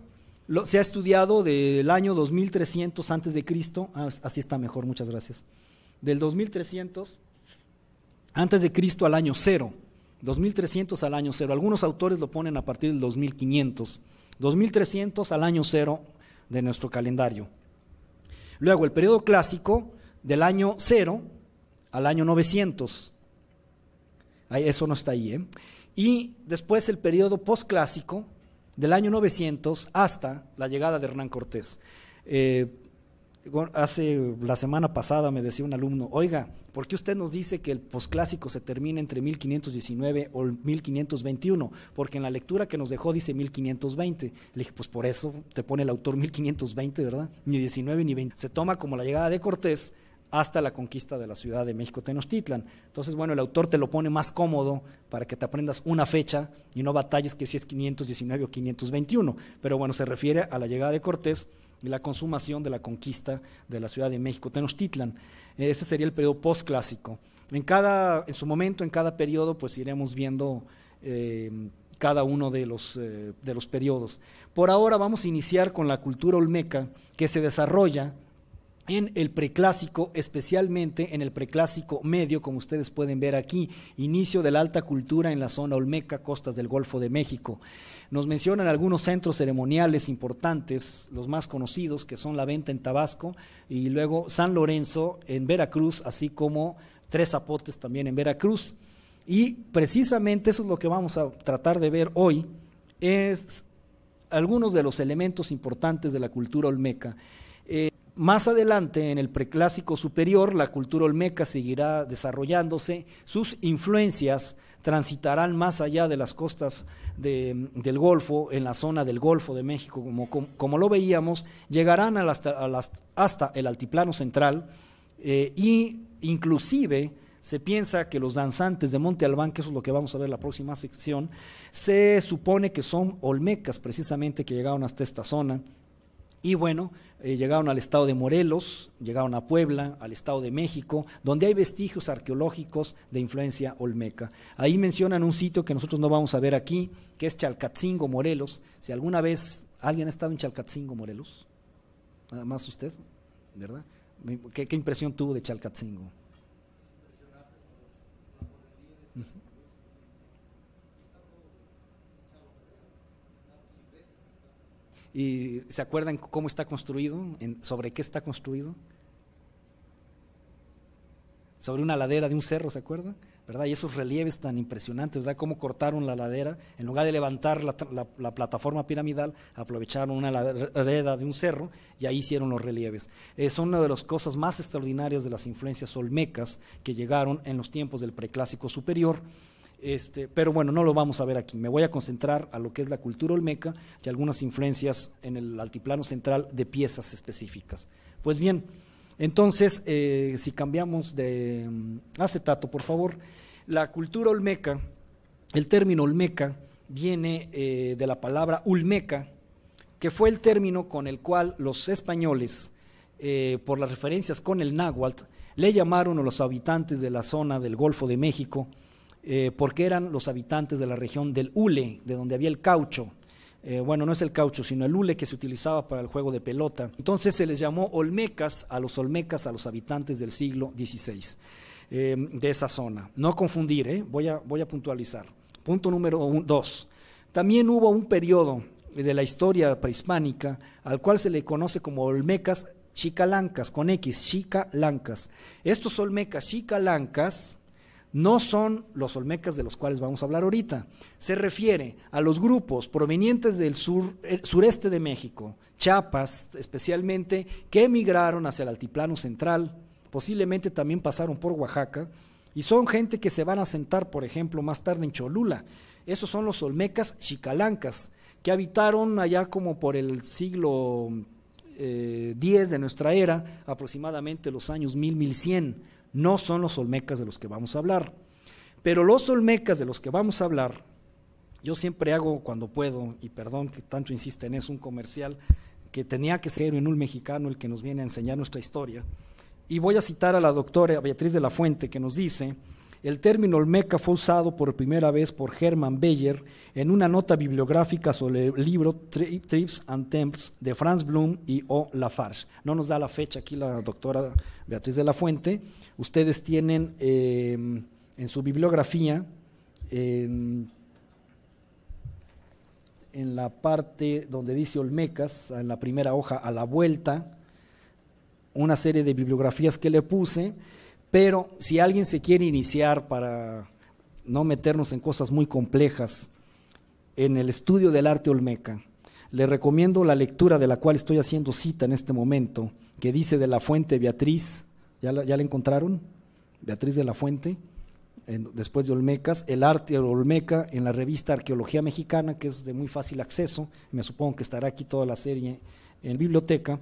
se ha estudiado del año 2300 antes de Cristo, ah, así está mejor, muchas gracias. Del 2300 antes de Cristo al año cero, 2300 al año cero. Algunos autores lo ponen a partir del 2500, 2300 al año cero de nuestro calendario. Luego el periodo clásico del año cero al año 900. Eso no está ahí, ¿eh? Y después el periodo postclásico del año 900 hasta la llegada de Hernán Cortés. Eh, hace la semana pasada me decía un alumno, oiga, ¿por qué usted nos dice que el posclásico se termina entre 1519 o 1521? Porque en la lectura que nos dejó dice 1520. Le dije, pues por eso te pone el autor 1520, ¿verdad? Ni 19 ni 20. Se toma como la llegada de Cortés hasta la conquista de la Ciudad de México Tenochtitlan. Entonces, bueno, el autor te lo pone más cómodo para que te aprendas una fecha y no batalles que si es 519 o 521. Pero bueno, se refiere a la llegada de Cortés y la consumación de la conquista de la Ciudad de México Tenochtitlan. Ese sería el periodo postclásico. En, cada, en su momento, en cada periodo, pues iremos viendo eh, cada uno de los, eh, de los periodos. Por ahora vamos a iniciar con la cultura olmeca que se desarrolla en el preclásico, especialmente en el preclásico medio, como ustedes pueden ver aquí, inicio de la alta cultura en la zona olmeca, costas del Golfo de México. Nos mencionan algunos centros ceremoniales importantes, los más conocidos, que son la venta en Tabasco y luego San Lorenzo en Veracruz, así como Tres Zapotes también en Veracruz. Y precisamente eso es lo que vamos a tratar de ver hoy, es algunos de los elementos importantes de la cultura olmeca. Eh, más adelante, en el preclásico superior, la cultura olmeca seguirá desarrollándose, sus influencias transitarán más allá de las costas del Golfo, en la zona del Golfo de México, como, como, lo veíamos, llegarán hasta el altiplano central e y inclusive se piensa que los danzantes de Monte Albán, que eso es lo que vamos a ver en la próxima sección, se supone que son olmecas precisamente que llegaron hasta esta zona. Y bueno, eh, llegaron al estado de Morelos, llegaron a Puebla, al estado de México, donde hay vestigios arqueológicos de influencia olmeca. Ahí mencionan un sitio que nosotros no vamos a ver aquí, que es Chalcatzingo, Morelos. Si alguna vez alguien ha estado en Chalcatzingo, Morelos, nada más usted, ¿verdad? ¿Qué, qué impresión tuvo de Chalcatzingo? ¿Y se acuerdan cómo está construido? ¿Sobre qué está construido? Sobre una ladera de un cerro, ¿se acuerdan? ¿Verdad? Y esos relieves tan impresionantes, ¿verdad? Cómo cortaron la ladera, en lugar de levantar la, plataforma piramidal, aprovecharon una ladera de un cerro y ahí hicieron los relieves. Es una de las cosas más extraordinarias de las influencias olmecas que llegaron en los tiempos del preclásico superior. Este, pero bueno, no lo vamos a ver aquí. Me voy a concentrar a lo que es la cultura olmeca y algunas influencias en el altiplano central de piezas específicas. Pues bien, entonces, eh, si cambiamos de mm, acetato, por favor, la cultura olmeca, el término olmeca viene eh, de la palabra ulmeca, que fue el término con el cual los españoles, eh, por las referencias con el náhuatl, le llamaron a los habitantes de la zona del Golfo de México, eh, porque eran los habitantes de la región del hule, de donde había el caucho. Eh, bueno, no es el caucho, sino el hule que se utilizaba para el juego de pelota. Entonces se les llamó olmecas a los olmecas, a los habitantes del siglo XVI, eh, de esa zona. No confundir, voy, a, puntualizar. Punto número dos. También hubo un periodo de la historia prehispánica al cual se le conoce como olmecas chicalancas, con X, chicalancas. Estos olmecas chicalancas no son los olmecas de los cuales vamos a hablar ahorita. Se refiere a los grupos provenientes del sureste de México, Chiapas especialmente, que emigraron hacia el altiplano central, posiblemente también pasaron por Oaxaca, y son gente que se van a sentar, por ejemplo, más tarde en Cholula. Esos son los olmecas chicalancas, que habitaron allá como por el siglo X eh, de nuestra era, aproximadamente los años 1000, 1100 no son los olmecas de los que vamos a hablar. Pero los olmecas de los que vamos a hablar, yo siempre hago cuando puedo, y perdón que tanto insisten, en eso, un comercial que tenía que ser en un mexicano el que nos viene a enseñar nuestra historia. Y voy a citar a la doctora Beatriz de la Fuente que nos dice, el término Olmeca fue usado por primera vez por Hermann Beyer en una nota bibliográfica sobre el libro Trips and Temples de Franz Blum y O. Lafarge. No nos da la fecha aquí la doctora Beatriz de la Fuente. Ustedes tienen em, en su bibliografía, en la parte donde dice Olmecas, en la primera hoja a la vuelta, una serie de bibliografías que le puse pero si alguien se quiere iniciar para no meternos en cosas muy complejas, en el estudio del arte olmeca, le recomiendo la lectura de la cual estoy haciendo cita en este momento, que dice de la fuente Beatriz, ¿ya la, encontraron? Beatriz de la Fuente, después de Olmecas, el arte olmeca en la revista Arqueología Mexicana, que es de muy fácil acceso, me supongo que estará aquí toda la serie en biblioteca,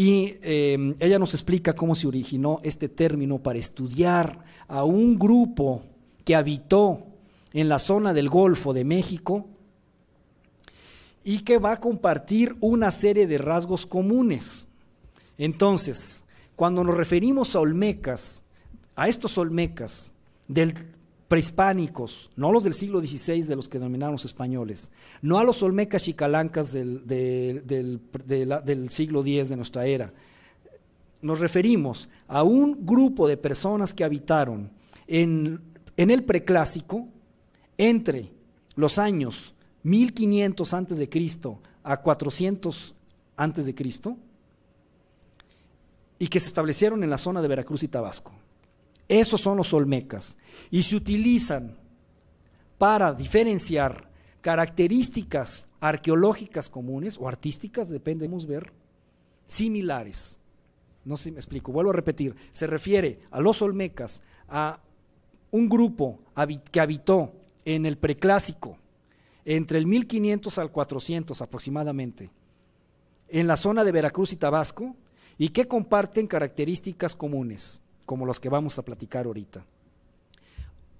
y em, ella nos explica cómo se originó este término para estudiar a un grupo que habitó en la zona del Golfo de México y que va a compartir una serie de rasgos comunes. Entonces, cuando nos referimos a Olmecas, a estos Olmecas del prehispánicos, no los del siglo XVI de los que denominaron los españoles, no a los olmecas y del, del, siglo X de nuestra era. Nos referimos a un grupo de personas que habitaron en, en el preclásico entre los años 1500 antes de Cristo a 400 antes de Cristo y que se establecieron en la zona de Veracruz y Tabasco. Esos son los olmecas. Y se utilizan para diferenciar características arqueológicas comunes o artísticas, dependemos ver, similares. No sé si me explico, vuelvo a repetir. Se refiere a los olmecas, a un grupo que habitó en el preclásico, entre el 1500 al 400 aproximadamente, en la zona de Veracruz y Tabasco, y que comparten características comunes como los que vamos a platicar ahorita.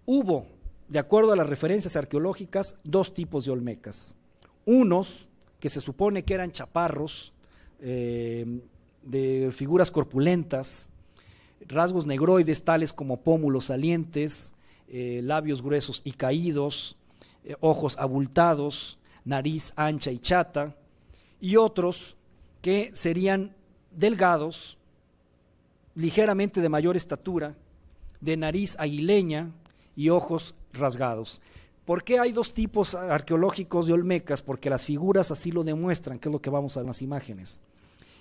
Hubo, de acuerdo a las referencias arqueológicas, dos tipos de olmecas. Unos que se supone que eran chaparros, eh, de figuras corpulentas, rasgos negroides tales como pómulos salientes, eh, labios gruesos y caídos, eh, ojos abultados, nariz ancha y chata, y otros que serían delgados, ligeramente de mayor estatura, de nariz aguileña y ojos rasgados. ¿Por qué hay dos tipos arqueológicos de Olmecas? Porque las figuras así lo demuestran, que es lo que vamos a ver en las imágenes.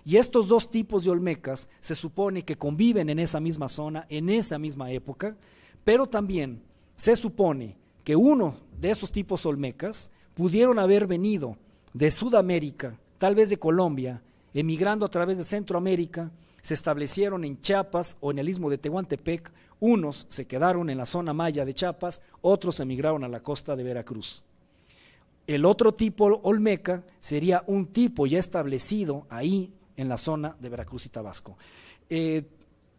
Y estos dos tipos de Olmecas se supone que conviven en esa misma zona, en esa misma época, pero también se supone que uno de esos tipos Olmecas pudieron haber venido de Sudamérica, tal vez de Colombia, emigrando a través de Centroamérica, se establecieron en Chiapas o en el istmo de Tehuantepec, unos se quedaron en la zona maya de Chiapas, otros emigraron a la costa de Veracruz. El otro tipo olmeca sería un tipo ya establecido ahí en la zona de Veracruz y Tabasco. Eh,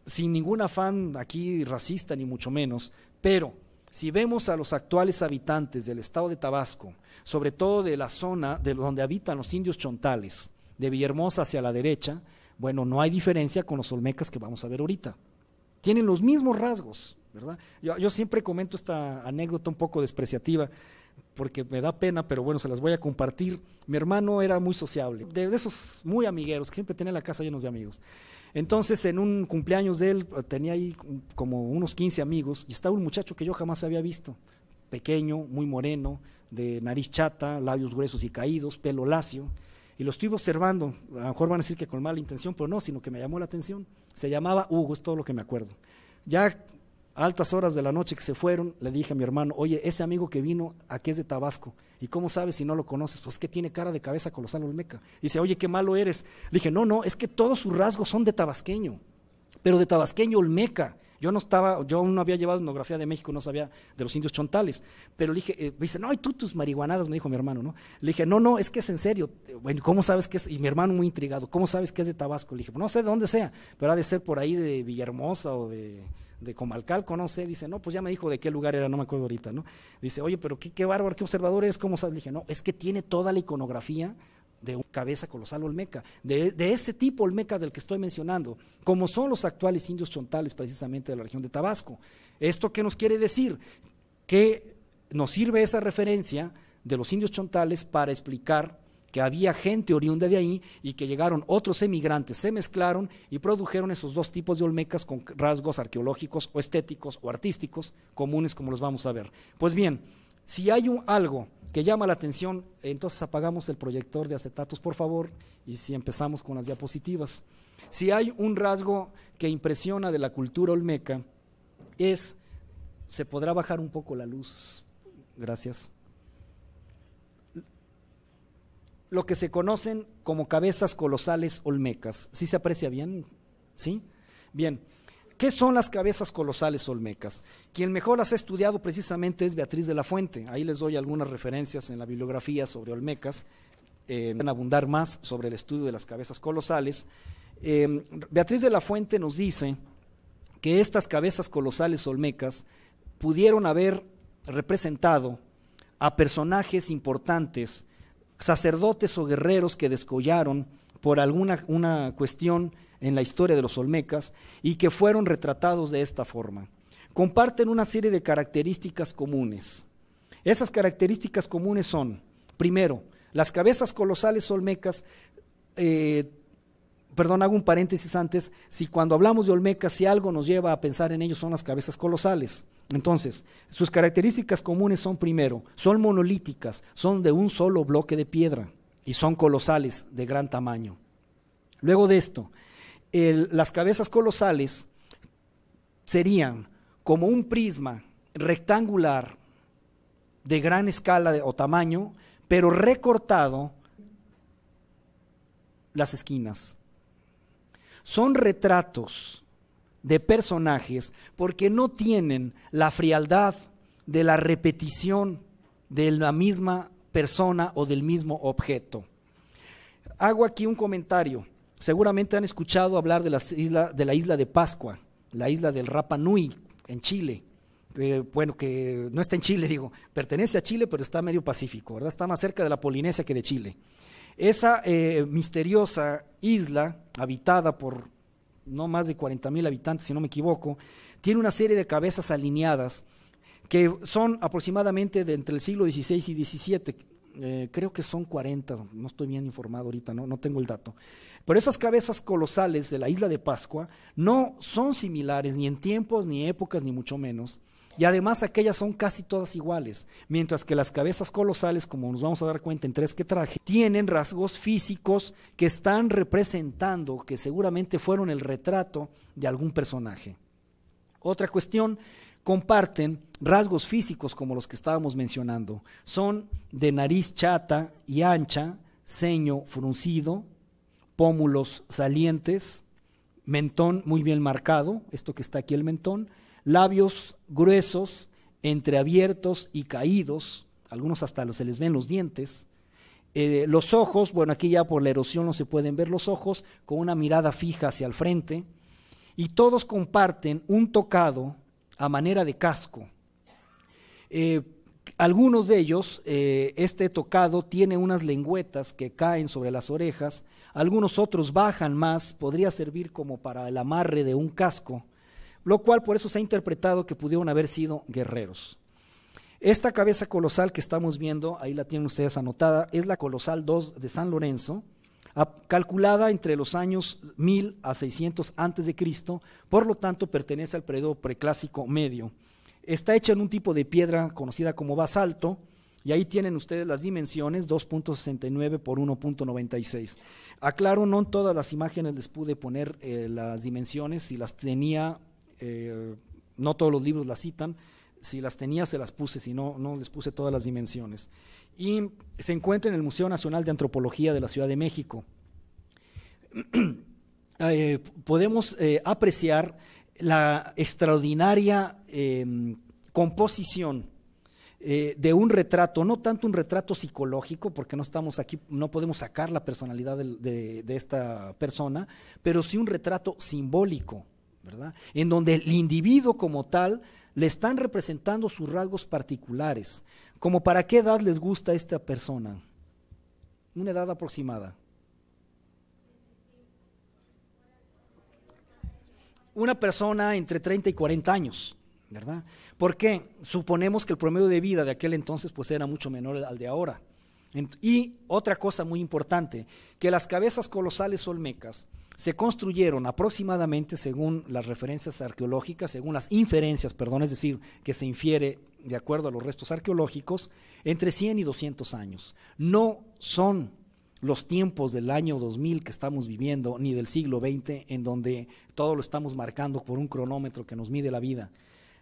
sin ningún afán aquí racista ni mucho menos, pero si vemos a los actuales habitantes del estado de Tabasco, sobre todo de la zona de donde habitan los indios chontales, de Villahermosa hacia la derecha, bueno, no hay diferencia con los olmecas que vamos a ver ahorita. Tienen los mismos rasgos, ¿verdad? Yo, siempre comento esta anécdota un poco despreciativa porque me da pena, pero bueno, se las voy a compartir. Mi hermano era muy sociable, de, esos muy amigueros, que siempre tenía la casa llenos de amigos. Entonces, en un cumpleaños de él, tenía ahí como unos 15 amigos, y estaba un muchacho que yo jamás había visto, pequeño, muy moreno, de nariz chata, labios gruesos y caídos, pelo lacio y lo estoy observando. A lo mejor van a decir que con mala intención, pero no, sino que me llamó la atención. Se llamaba Hugo, es todo lo que me acuerdo. Ya a altas horas de la noche que se fueron, le dije a mi hermano, oye, ese amigo que vino aquí es de Tabasco. ¿Y cómo sabes si no lo conoces? Pues que tiene cara de cabeza colosal Olmeca. Dice, oye, qué malo eres. Le dije, no, no, es que todos sus rasgos son de tabasqueño, pero de tabasqueño Olmeca. Yo no estaba, yo no había llevado etnografía de México, no sabía de los indios chontales, pero le dije, eh, dice, no, y tú tus marihuanadas, me dijo mi hermano, ¿no? Le dije, no, no, es que es en serio, bueno, ¿cómo sabes que es? Y mi hermano muy intrigado, ¿cómo sabes que es de Tabasco? Le dije, no sé de dónde sea, pero ha de ser por ahí de Villahermosa o de Comalcalco, no sé, dice, no, pues ya me dijo de qué lugar era, no me acuerdo ahorita, ¿no? Dice, oye, pero qué, qué bárbaro, qué observador eres, ¿cómo sabes? Le dije, no, es que tiene toda la iconografía de una cabeza colosal olmeca, de, ese tipo olmeca del que estoy mencionando, como son los actuales indios chontales precisamente de la región de Tabasco. ¿Esto qué nos quiere decir? Que nos sirve esa referencia de los indios chontales para explicar que había gente oriunda de ahí y que llegaron otros emigrantes, se mezclaron y produjeron esos dos tipos de olmecas con rasgos arqueológicos o estéticos o artísticos comunes como los vamos a ver. Pues bien, si hay un, algo que llama la atención, entonces apagamos el proyector de acetatos, por favor, y si empezamos con las diapositivas. Si hay un rasgo que impresiona de la cultura olmeca, es, se podrá bajar un poco la luz, gracias. Lo que se conocen como cabezas colosales olmecas, ¿sí se aprecia bien? ¿Sí? Bien, ¿Qué son las cabezas colosales olmecas? Quien mejor las ha estudiado precisamente es Beatriz de la Fuente. Ahí les doy algunas referencias en la bibliografía sobre olmecas. Eh, a abundar más sobre el estudio de las cabezas colosales. Eh, Beatriz de la Fuente nos dice que estas cabezas colosales olmecas pudieron haber representado a personajes importantes, sacerdotes o guerreros que descollaron por alguna una cuestión en la historia de los olmecas y que fueron retratados de esta forma. Comparten una serie de características comunes. Esas características comunes son, primero, las cabezas colosales olmecas, eh, perdón, hago un paréntesis antes, si cuando hablamos de olmecas, si algo nos lleva a pensar en ellos son las cabezas colosales. Entonces, sus características comunes son primero, son monolíticas, son de un solo bloque de piedra y son colosales de gran tamaño. Luego de esto, las cabezas colosales serían como un prisma rectangular de gran escala o tamaño, pero recortado las esquinas. Son retratos de personajes porque no tienen la frialdad de la repetición de la misma persona o del mismo objeto. Hago aquí un comentario. Seguramente han escuchado hablar de, de la isla de Pascua, la isla del Rapa Nui, en Chile. Eh, bueno, que no está en Chile, [LAUGHS] digo, pertenece a Chile, pero está medio pacífico, ¿verdad? Está más cerca de la Polinesia que de Chile. Esa eh, misteriosa isla, habitada por no más de 40 mil habitantes, si no me equivoco, tiene una serie de cabezas alineadas que son aproximadamente de entre el siglo XVI y XVII, eh, creo que son 40, no estoy bien informado ahorita, no, no tengo el dato. Pero esas cabezas colosales de la isla de Pascua no son similares ni en tiempos, ni épocas, ni mucho menos. Y además aquellas son casi todas iguales, mientras que las cabezas colosales, como nos vamos a dar cuenta en tres que traje, tienen rasgos físicos que están representando, que seguramente fueron el retrato de algún personaje. Otra cuestión comparten rasgos físicos como los que estábamos mencionando. Son de nariz chata y ancha, ceño fruncido, pómulos salientes, mentón muy bien marcado, esto que está aquí el mentón, labios gruesos, entreabiertos y caídos, algunos hasta se les ven los dientes. Eh, los ojos, bueno, aquí ya por la erosión no se pueden ver los ojos, con una mirada fija hacia el frente, y todos comparten un tocado a manera de casco. Eh, algunos de ellos, eh, este tocado tiene unas lengüetas que caen sobre las orejas, algunos otros bajan más, podría servir como para el amarre de un casco, lo cual por eso se ha interpretado que pudieron haber sido guerreros. Esta cabeza colosal que estamos viendo, ahí la tienen ustedes anotada, es la colosal 2 de San Lorenzo, calculada entre los años 1000 a 600 antes de Cristo, por lo tanto pertenece al periodo preclásico medio. Está hecha en un tipo de piedra conocida como basalto, y ahí tienen ustedes las dimensiones 2.69 por 1.96. Aclaro, no en todas las imágenes les pude poner eh, las dimensiones, si las tenía, eh, no todos los libros las citan, si las tenía se las puse, si no, no les puse todas las dimensiones. Y se encuentra en el Museo Nacional de Antropología de la Ciudad de México. [CLEARS THROAT] Eh, podemos eh, apreciar la extraordinaria em, composición eh, de un retrato, no tanto un retrato psicológico, porque no estamos aquí, no podemos sacar la personalidad de, de, esta persona, pero sí un retrato simbólico, ¿verdad? En donde el individuo como tal le están representando sus rasgos particulares, como para qué edad les gusta esta persona. Una edad aproximada. Una persona entre 30 y 40 años, ¿verdad? Porque suponemos que el promedio de vida de aquel entonces pues era mucho menor al de ahora. Y otra cosa muy importante, que las cabezas colosales olmecas se construyeron aproximadamente, según las referencias arqueológicas, según las inferencias, perdón, es decir, que se infiere de acuerdo a los restos arqueológicos, entre 100 y 200 años. No son los tiempos del año 2000 que estamos viviendo, ni del siglo XX, en donde todo lo estamos marcando por un cronómetro que nos mide la vida.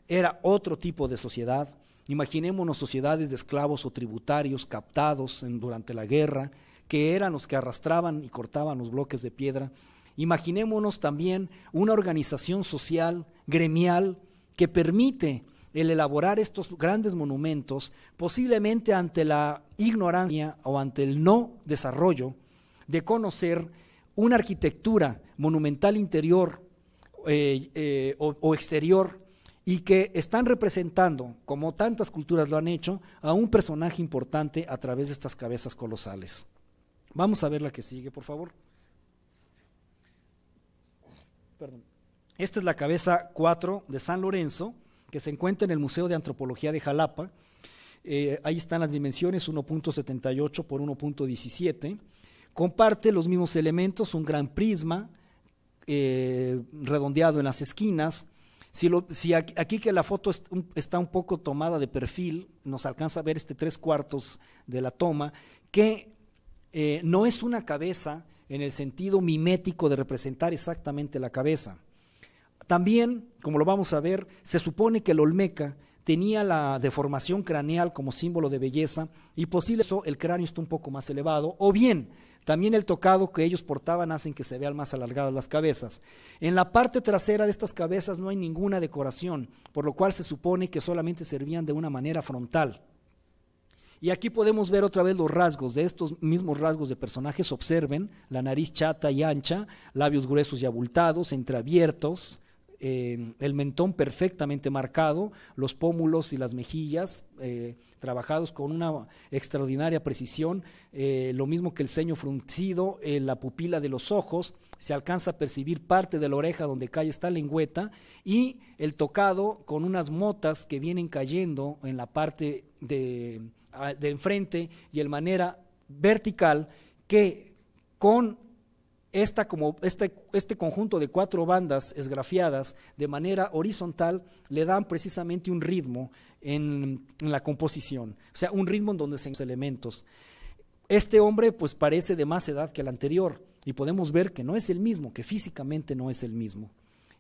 Era otro tipo de sociedad. Imaginémonos sociedades de esclavos o tributarios captados durante la guerra, que eran los que arrastraban y cortaban los bloques de piedra Imaginémonos también una organización social, gremial, que permite el elaborar estos grandes monumentos, posiblemente ante la ignorancia o ante el no desarrollo de conocer una arquitectura monumental interior eh, eh, o exterior y que están representando, como tantas culturas lo han hecho, a un personaje importante a través de estas cabezas colosales. Vamos a ver la que sigue, por favor. Esta es la cabeza 4 de San Lorenzo, que se encuentra en el Museo de Antropología de Jalapa. Eh, ahí están las dimensiones 1.78 por 1.17. Comparte los mismos elementos, un gran prisma eh, redondeado en las esquinas. Si, aquí, que la foto está un poco tomada de perfil, nos alcanza a ver este tres cuartos de la toma, que eh, no es una cabeza en el sentido mimético de representar exactamente la cabeza. También, como lo vamos a ver, se supone que el Olmeca tenía la deformación craneal como símbolo de belleza y posible eso el cráneo está un poco más elevado, o bien también el tocado que ellos portaban hacen que se vean más alargadas las cabezas. En la parte trasera de estas cabezas no hay ninguna decoración, por lo cual se supone que solamente servían de una manera frontal. Y aquí podemos ver otra vez los rasgos de estos mismos rasgos de personajes. Observen la nariz chata y ancha, labios gruesos y abultados, entreabiertos, eh, el mentón perfectamente marcado, los pómulos y las mejillas eh, trabajados con una extraordinaria precisión, eh, lo mismo que el ceño fruncido, la pupila de los ojos, se alcanza a percibir parte de la oreja donde cae esta lengüeta y el tocado con unas motas que vienen cayendo en la parte de de enfrente y en manera vertical que con esta como este, este, conjunto de cuatro bandas esgrafiadas de manera horizontal le dan precisamente un ritmo en, la composición, o sea, un ritmo en donde se los elementos. Este hombre pues parece de más edad que el anterior y podemos ver que no es el mismo, que físicamente no es el mismo.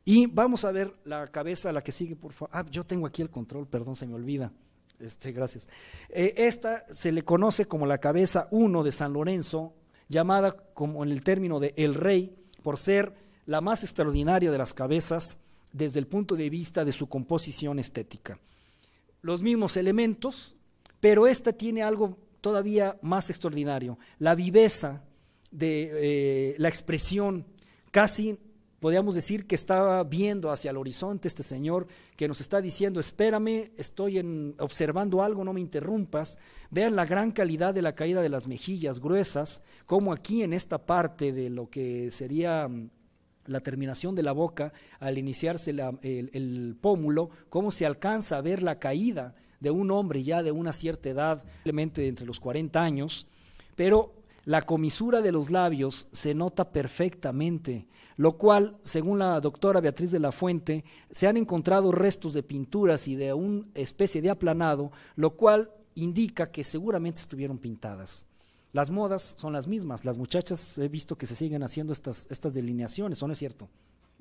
Y vamos a ver la cabeza, la que sigue, por favor. Ah, yo tengo aquí el control, perdón, se me olvida. Este, gracias. Eh, esta se le conoce como la cabeza 1 de San Lorenzo, llamada como en el término de el rey, por ser la más extraordinaria de las cabezas desde el punto de vista de su composición estética. Los mismos elementos, pero esta tiene algo todavía más extraordinario, la viveza de eh, la expresión casi podríamos decir que estaba viendo hacia el horizonte este Señor que nos está diciendo, espérame, estoy observando algo, no me interrumpas. Vean la gran calidad de la caída de las mejillas gruesas, como aquí en esta parte de lo que sería mm, la terminación de la boca, al iniciarse el, pómulo, cómo se alcanza a ver la caída de un hombre ya de una cierta edad, probablemente entre los 40 años, pero la comisura de los labios se nota perfectamente lo cual, según la doctora Beatriz de la Fuente, se han encontrado restos de pinturas y de una especie de aplanado, lo cual indica que seguramente estuvieron pintadas. Las modas son las mismas, las muchachas he visto que se siguen haciendo estas, delineaciones, no es cierto?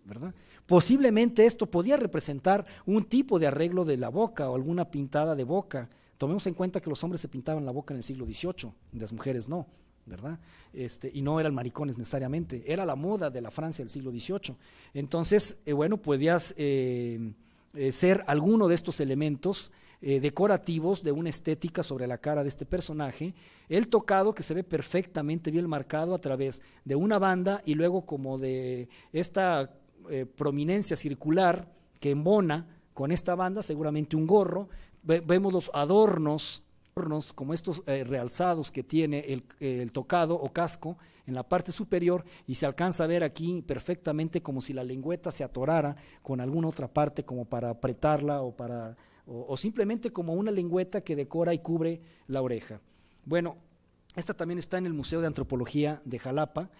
¿verdad? Posiblemente esto podía representar un tipo de arreglo de la boca o alguna pintada de boca. Tomemos en cuenta que los hombres se pintaban la boca en el siglo XVIII, las mujeres no. ¿verdad? Este, y no eran maricones necesariamente, era la moda de la Francia del siglo XVIII. Entonces, eh, bueno, podías eh, eh, ser alguno de estos elementos decorativos de una estética sobre la cara de este personaje, el tocado que se ve perfectamente bien marcado a través de una banda y luego como de esta prominencia circular que embona con esta banda, seguramente un gorro, vemos los adornos como estos eh, realzados que tiene el, tocado o casco en la parte superior y se alcanza a ver aquí perfectamente como si la lengüeta se atorara con alguna otra parte como para apretarla o, para, o simplemente como una lengüeta que decora y cubre la oreja. Bueno, esta también está en el Museo de Antropología de Jalapa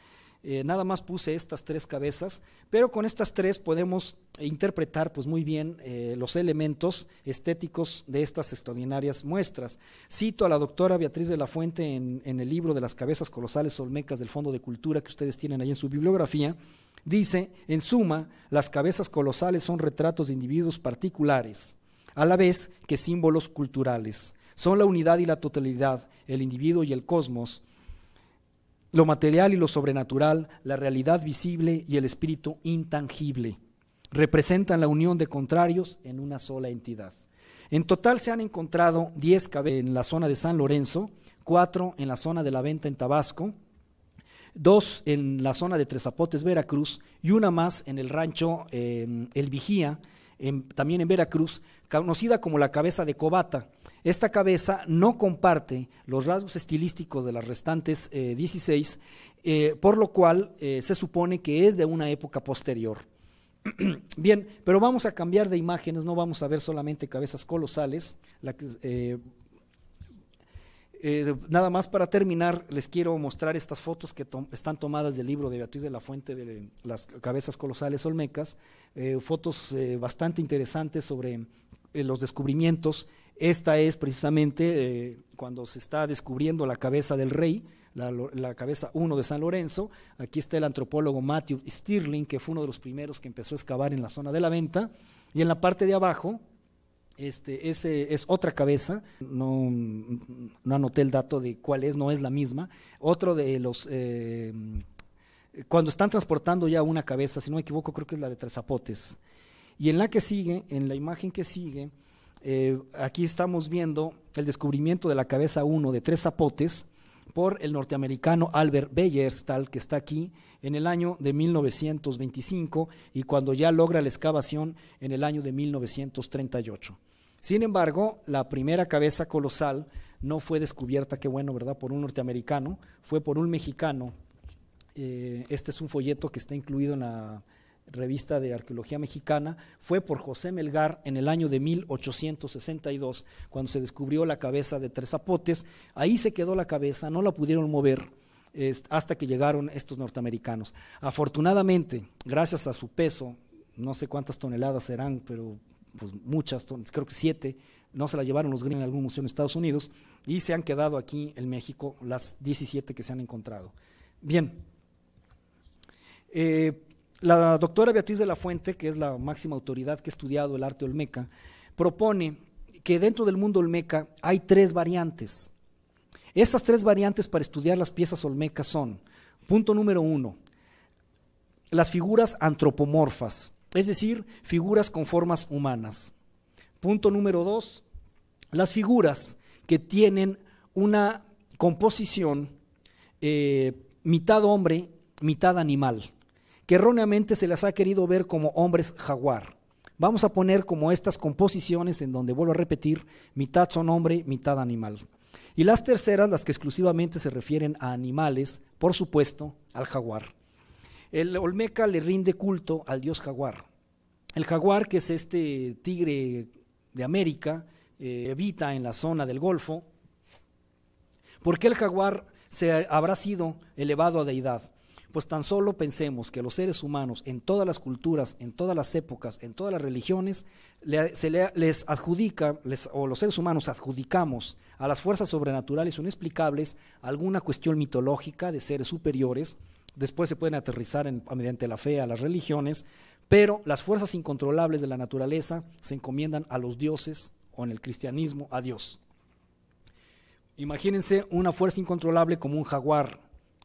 eh, nada más puse estas tres cabezas, pero con estas tres podemos interpretar pues, muy bien eh, los elementos estéticos de estas extraordinarias muestras. Cito a la doctora Beatriz de la Fuente en, en el libro de las cabezas colosales olmecas del Fondo de Cultura que ustedes tienen ahí en su bibliografía. Dice, en suma, las cabezas colosales son retratos de individuos particulares, a la vez que símbolos culturales. Son la unidad y la totalidad, el individuo y el cosmos, lo material y lo sobrenatural, la realidad visible y el espíritu intangible. Representan la unión de contrarios en una sola entidad. En total se han encontrado 10 cabezas en la zona de San Lorenzo, 4 en la zona de la venta en Tabasco, 2 en la zona de Tres Zapotes Veracruz, y una más en el rancho eh, El Vigía, también en Veracruz, conocida como la cabeza de Cobata. Esta cabeza no comparte los rasgos estilísticos de las restantes 16, eh, eh, por lo cual eh, se supone que es de una época posterior. [CLEARS THROAT] Bien, pero vamos a cambiar de imágenes, no vamos a ver solamente cabezas colosales. La, eh, nada más para terminar, les quiero mostrar estas fotos que están tomadas del libro de Beatriz de la Fuente de las cabezas colosales olmecas, eh, fotos eh, bastante interesantes sobre los descubrimientos. Esta es precisamente cuando se está descubriendo la cabeza del rey, la, la, cabeza 1 de San Lorenzo. Aquí está el antropólogo Matthew Stirling, que fue uno de los primeros que empezó a excavar en la zona de la venta. Y en la parte de abajo, este, es otra cabeza, no, anoté el dato de cuál es, no es la misma. Otro de los, eh, cuando están transportando ya una cabeza, si no me equivoco, creo que es la de Tres Zapotes. Y en la que sigue, en la imagen que sigue, eh, aquí estamos viendo el descubrimiento de la cabeza 1 de Tres Zapotes por el norteamericano Albert tal que está aquí en el año de 1925 y cuando ya logra la excavación en el año de 1938. Sin embargo, la primera cabeza colosal no fue descubierta, qué bueno, ¿verdad?, por un norteamericano, fue por un mexicano. Eh, este es un folleto que está incluido en la revista de arqueología mexicana, fue por José Melgar en el año de 1862, cuando se descubrió la cabeza de Tres Zapotes. Ahí se quedó la cabeza, no la pudieron mover hasta que llegaron estos norteamericanos. Afortunadamente, gracias a su peso, no sé cuántas toneladas serán, pero pues muchas, creo que siete, no se las llevaron los gringos en algún museo en Estados Unidos y se han quedado aquí en México las 17 que se han encontrado. Bien, eh, la doctora Beatriz de la Fuente, que es la máxima autoridad que ha estudiado el arte olmeca, propone que dentro del mundo olmeca hay tres variantes. Estas tres variantes para estudiar las piezas olmecas son, punto número uno, las figuras antropomorfas es decir, figuras con formas humanas. Punto número dos, las figuras que tienen una composición eh, mitad hombre, mitad animal, que erróneamente se las ha querido ver como hombres jaguar. Vamos a poner como estas composiciones en donde vuelvo a repetir, mitad son hombre, mitad animal. Y las terceras, las que exclusivamente se refieren a animales, por supuesto, al jaguar. El Olmeca le rinde culto al dios jaguar. El jaguar, que es este tigre de América, evita eh, en la zona del Golfo. ¿Por qué el jaguar se habrá sido elevado a deidad? Pues tan solo pensemos que los seres humanos en todas las culturas, en todas las épocas, en todas las religiones, se les adjudica, o los seres humanos adjudicamos a las fuerzas sobrenaturales inexplicables alguna cuestión mitológica de seres superiores después se pueden aterrizar ah, mediante la fe a las religiones, pero las fuerzas incontrolables de la naturaleza se encomiendan a los dioses o en el cristianismo a Dios. Imagínense una fuerza incontrolable como un jaguar,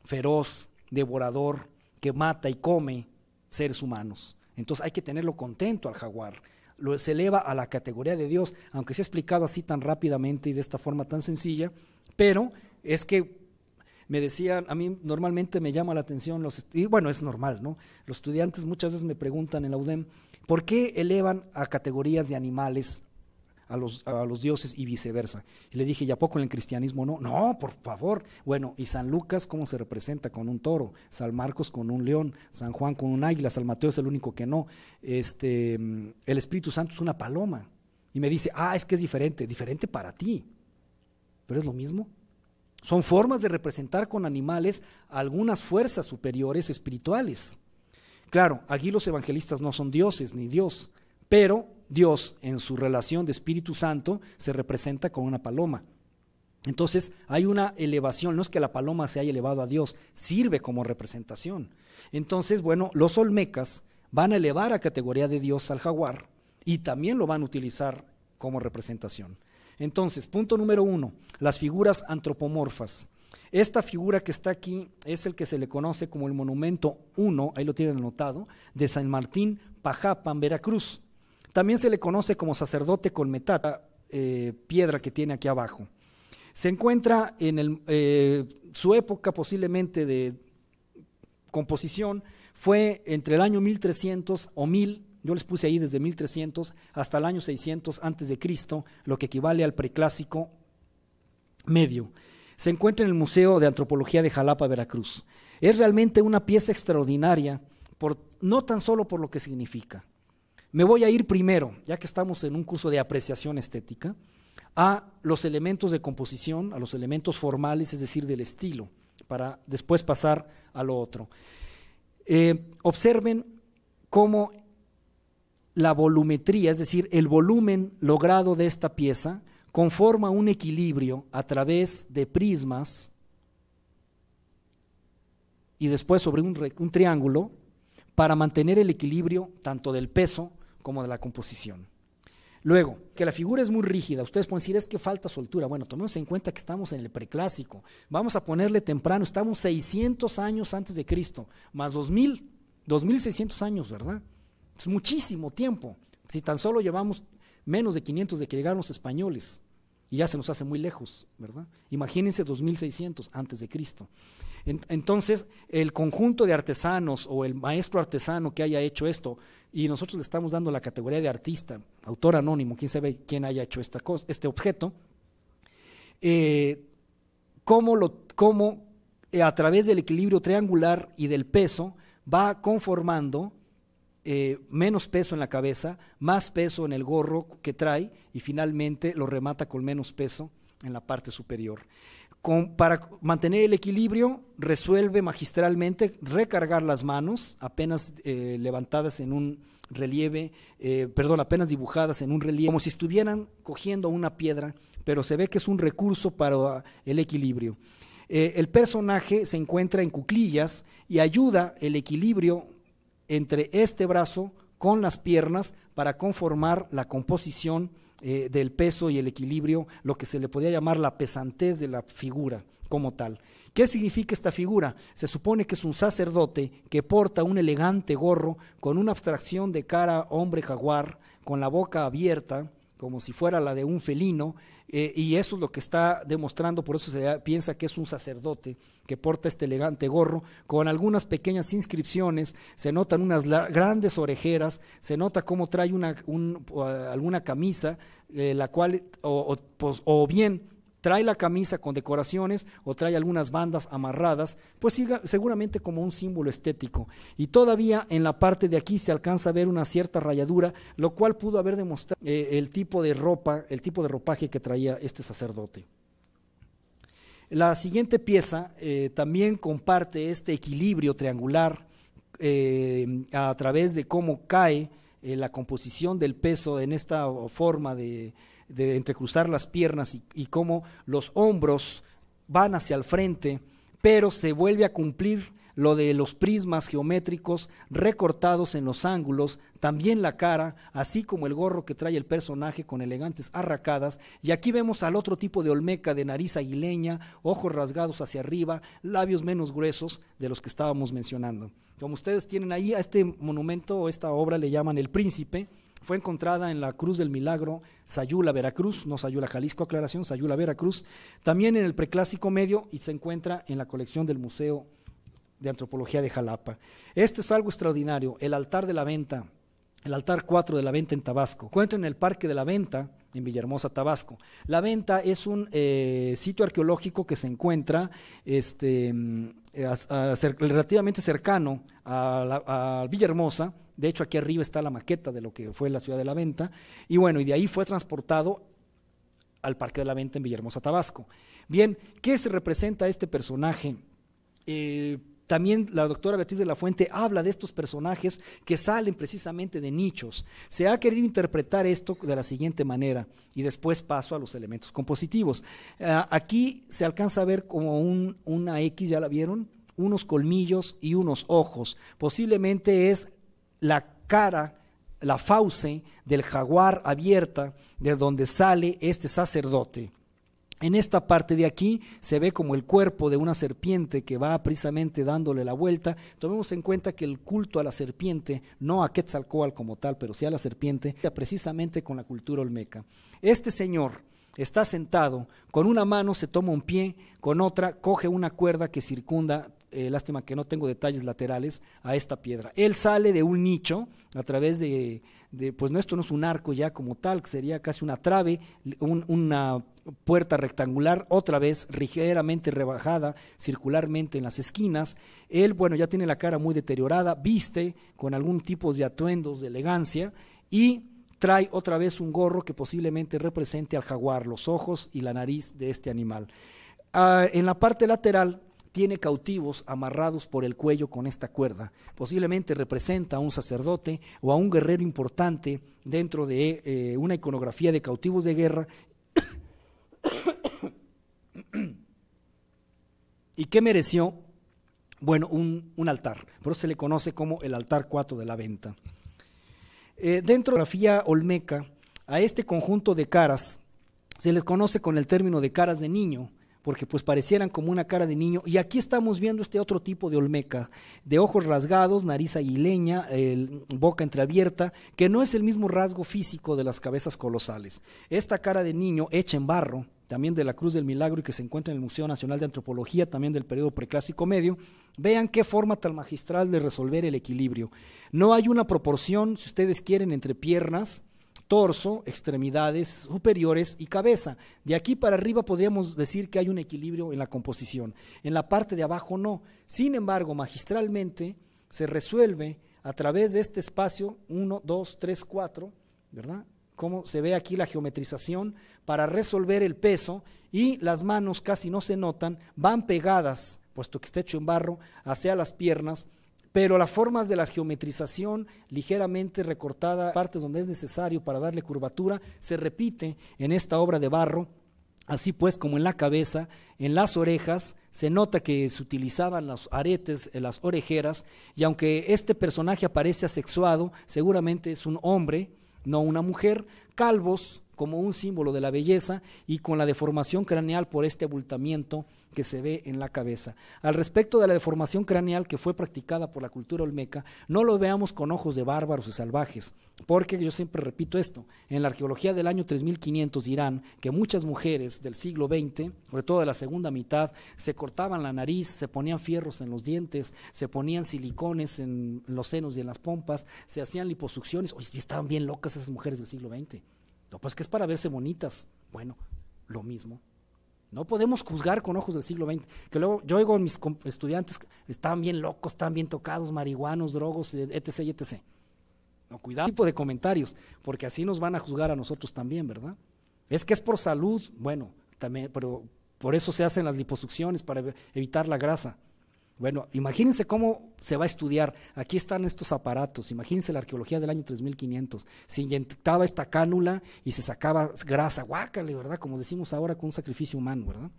feroz, devorador, que mata y come seres humanos. Entonces hay que tenerlo contento al jaguar. Lo se eleva a la categoría de Dios, aunque se ha explicado así tan rápidamente y de esta forma tan sencilla, pero es que me decían, a mí normalmente me llama la atención los, y bueno, es normal, ¿no? Los estudiantes muchas veces me preguntan en la UDEM, ¿por qué elevan a categorías de animales a los, a los, dioses y viceversa. Y le dije, ¿y a poco en el cristianismo no? No, por favor. Bueno, y San Lucas, ¿cómo se representa? Con un toro, San Marcos con un león, San Juan con un águila, San Mateo es el único que no. Este, el Espíritu Santo es una paloma. Y me dice, ah, es que es diferente, diferente para ti. Pero es lo mismo. Son formas de representar con animales algunas fuerzas superiores espirituales. Claro, aquí los evangelistas no son dioses ni Dios, pero Dios en su relación de Espíritu Santo se representa con una paloma. Entonces hay una elevación, no es que la paloma se haya elevado a Dios, sirve como representación. Entonces, bueno, los olmecas van a elevar a categoría de Dios al jaguar y también lo van a utilizar como representación. Entonces, punto número uno, las figuras antropomorfas. Esta figura que está aquí es el que se le conoce como el monumento 1, ahí lo tienen anotado, de San Martín Pajapan, Veracruz. También se le conoce como sacerdote con eh, piedra que tiene aquí abajo. Se encuentra en eh, su época posiblemente de composición, fue entre el año 1300 o 1000 yo les puse ahí desde 1300 hasta el año 600 antes de Cristo, lo que equivale al preclásico medio. Se encuentra en el Museo de Antropología de Jalapa, Veracruz. Es realmente una pieza extraordinaria, por, no tan solo por lo que significa. Me voy a ir primero, ya que estamos en un curso de apreciación estética, a los elementos de composición, a los elementos formales, es decir, del estilo, para después pasar a lo otro. Eh, observen cómo la volumetría, es decir, el volumen logrado de esta pieza, conforma un equilibrio a través de prismas y después sobre un, triángulo para mantener el equilibrio tanto del peso como de la composición. Luego, que la figura es muy rígida, ustedes pueden decir es que falta soltura. Bueno, tomemos en cuenta que estamos en el preclásico, vamos a ponerle temprano, estamos 600 años antes de Cristo, más 2000, 2600 años, ¿verdad? muchísimo tiempo. Si tan solo llevamos menos de 500 de que llegaron los españoles, y ya se nos hace muy lejos, ¿verdad? Imagínense 2600 antes de Cristo. Entonces, el conjunto de artesanos o el maestro artesano que haya hecho esto, y nosotros le estamos dando la categoría de artista, autor anónimo, quién sabe quién haya hecho esta cosa, este objeto, eh, cómo, lo, eh, a través del equilibrio triangular y del peso va conformando eh, menos peso en la cabeza, más peso en el gorro que trae y finalmente lo remata con menos peso en la parte superior. para mantener el equilibrio, resuelve magistralmente recargar las manos apenas eh, levantadas en un relieve, eh, perdón, apenas dibujadas en un relieve, como si estuvieran cogiendo una piedra, pero se ve que es un recurso para el equilibrio. el personaje se encuentra en cuclillas y ayuda el equilibrio entre este brazo con las piernas para conformar la composición eh, del peso y el equilibrio, lo que se le podía llamar la pesantez de la figura como tal. ¿Qué significa esta figura? Se supone que es un sacerdote que porta un elegante gorro con una abstracción de cara hombre jaguar, con la boca abierta, como si fuera la de un felino, eh, y eso es lo que está demostrando, por eso se piensa que es un sacerdote que porta este elegante gorro, con algunas pequeñas inscripciones, se notan unas grandes orejeras, se nota cómo trae una, alguna camisa, eh, la cual, o pues, bien trae la camisa con decoraciones o trae algunas bandas amarradas, pues siga, seguramente como un símbolo estético. Y todavía en la parte de aquí se alcanza a ver una cierta rayadura, lo cual pudo haber demostrado eh, el tipo de ropa, el tipo de ropaje que traía este sacerdote. La siguiente pieza eh, también comparte este equilibrio triangular eh, a través de cómo cae la composición del peso en esta forma de, de entrecruzar las piernas y, y cómo los hombros van hacia el frente, pero se vuelve a cumplir lo de los prismas geométricos recortados en los ángulos, también la cara, así como el gorro que trae el personaje con elegantes arracadas, y aquí vemos al otro tipo de olmeca de nariz aguileña, ojos rasgados hacia arriba, labios menos gruesos de los que estábamos mencionando. Como ustedes tienen ahí, a este monumento o esta obra le llaman El Príncipe, fue encontrada en la Cruz del Milagro, Sayula, Veracruz, no Sayula, Jalisco, aclaración, Sayula, Veracruz, también en el preclásico medio y se encuentra en la colección del Museo de Antropología de Jalapa. Este es algo extraordinario, el altar de la venta, el altar 4 de la venta en Tabasco. Encuentra en el Parque de la Venta, en Villahermosa, Tabasco. La venta es un eh, sitio arqueológico que se encuentra este, mm, relativamente cercano a, Villahermosa de hecho, aquí arriba está la maqueta de lo que fue la ciudad de la venta. Y bueno, y de ahí fue transportado al Parque de la Venta en Villahermosa, Tabasco. Bien, ¿qué se representa este personaje? Eh, también la doctora Beatriz de la Fuente habla de estos personajes que salen precisamente de nichos. Se ha querido interpretar esto de la siguiente manera y después paso a los elementos compositivos. Ah, aquí se alcanza a ver como una X, ¿ya la vieron? unos colmillos y unos ojos. Posiblemente es la cara, la fauce del jaguar abierta de donde sale este sacerdote. En esta parte de aquí se ve como el cuerpo de una serpiente que va precisamente dándole la vuelta. Tomemos en cuenta que el culto a la serpiente, no a Quetzalcoatl como tal, pero sí a la serpiente, precisamente con la cultura olmeca. Este señor está sentado, con una mano se toma un pie, con otra coge una cuerda que circunda eh, lástima que no tengo detalles laterales, a esta piedra. Él sale de un nicho a través de, pues no, esto no es un arco ya como tal, que sería casi una trave, una puerta rectangular, otra vez ligeramente rebajada circularmente en las esquinas. Él, bueno, ya tiene la cara muy deteriorada, viste con algún tipo de atuendos de elegancia y trae otra vez un gorro que posiblemente represente al jaguar, los ojos y la nariz de este animal. Ah, en la parte lateral tiene cautivos amarrados por el cuello con esta cuerda. Posiblemente representa a un sacerdote o a un guerrero importante dentro de eh, una iconografía de cautivos de guerra. [COUGHS] ¿Y qué mereció? Bueno, un, altar. Por eso se le conoce como el altar 4 de la venta. Eh, dentro de la iconografía olmeca, a este conjunto de caras se les conoce con el término de caras de niño porque pues parecieran como una cara de niño. Y aquí estamos viendo este otro tipo de olmeca, de ojos rasgados, nariz aguileña, boca entreabierta, que no es el mismo rasgo físico de las cabezas colosales. Esta cara de niño hecha en barro, también de la Cruz del Milagro y que se encuentra en el Museo Nacional de Antropología, también del periodo preclásico medio, vean qué forma tal magistral de resolver el equilibrio. No hay una proporción, si ustedes quieren, entre piernas, torso, extremidades superiores y cabeza. De aquí para arriba podríamos decir que hay un equilibrio en la composición. En la parte de abajo no. Sin embargo, magistralmente se resuelve a través de este espacio 1, 2, 3, 4, ¿verdad? Como se ve aquí la geometrización para resolver el peso y las manos casi no se notan, van pegadas, puesto que está hecho en barro, hacia las piernas pero las formas de la geometrización ligeramente recortada, partes donde es necesario para darle curvatura, se repite en esta obra de barro, así pues como en la cabeza, en las orejas, se nota que se utilizaban los aretes, eh, las orejeras, y aunque este personaje aparece asexuado, seguramente es un hombre, no una mujer, calvos, como un símbolo de la belleza y con la deformación craneal por este abultamiento que se ve en la cabeza. Al respecto de la deformación craneal que fue practicada por la cultura olmeca, no lo veamos con ojos de bárbaros y salvajes, porque yo siempre repito esto, en la arqueología del año 3500 dirán que muchas mujeres del siglo XX, sobre todo de la segunda mitad, se cortaban la nariz, se ponían fierros en los dientes, se ponían silicones en los senos y en las pompas, se hacían liposucciones, oye, estaban bien locas esas mujeres del siglo XX. No, pues que es para verse bonitas. Bueno, lo mismo. No podemos juzgar con ojos del siglo XX. Que luego yo oigo a mis estudiantes, están bien locos, están bien tocados, marihuanos, drogos, etc. etc. No, cuidado este tipo de comentarios, porque así nos van a juzgar a nosotros también, ¿verdad? Es que es por salud, bueno, también, pero por eso se hacen las liposucciones, para evitar la grasa. Bueno, imagínense cómo se va a estudiar. Aquí están estos aparatos. Imagínense la arqueología del año 3500. Se inyectaba esta cánula y se sacaba grasa, guácale, ¿verdad? Como decimos ahora con un sacrificio humano, ¿verdad?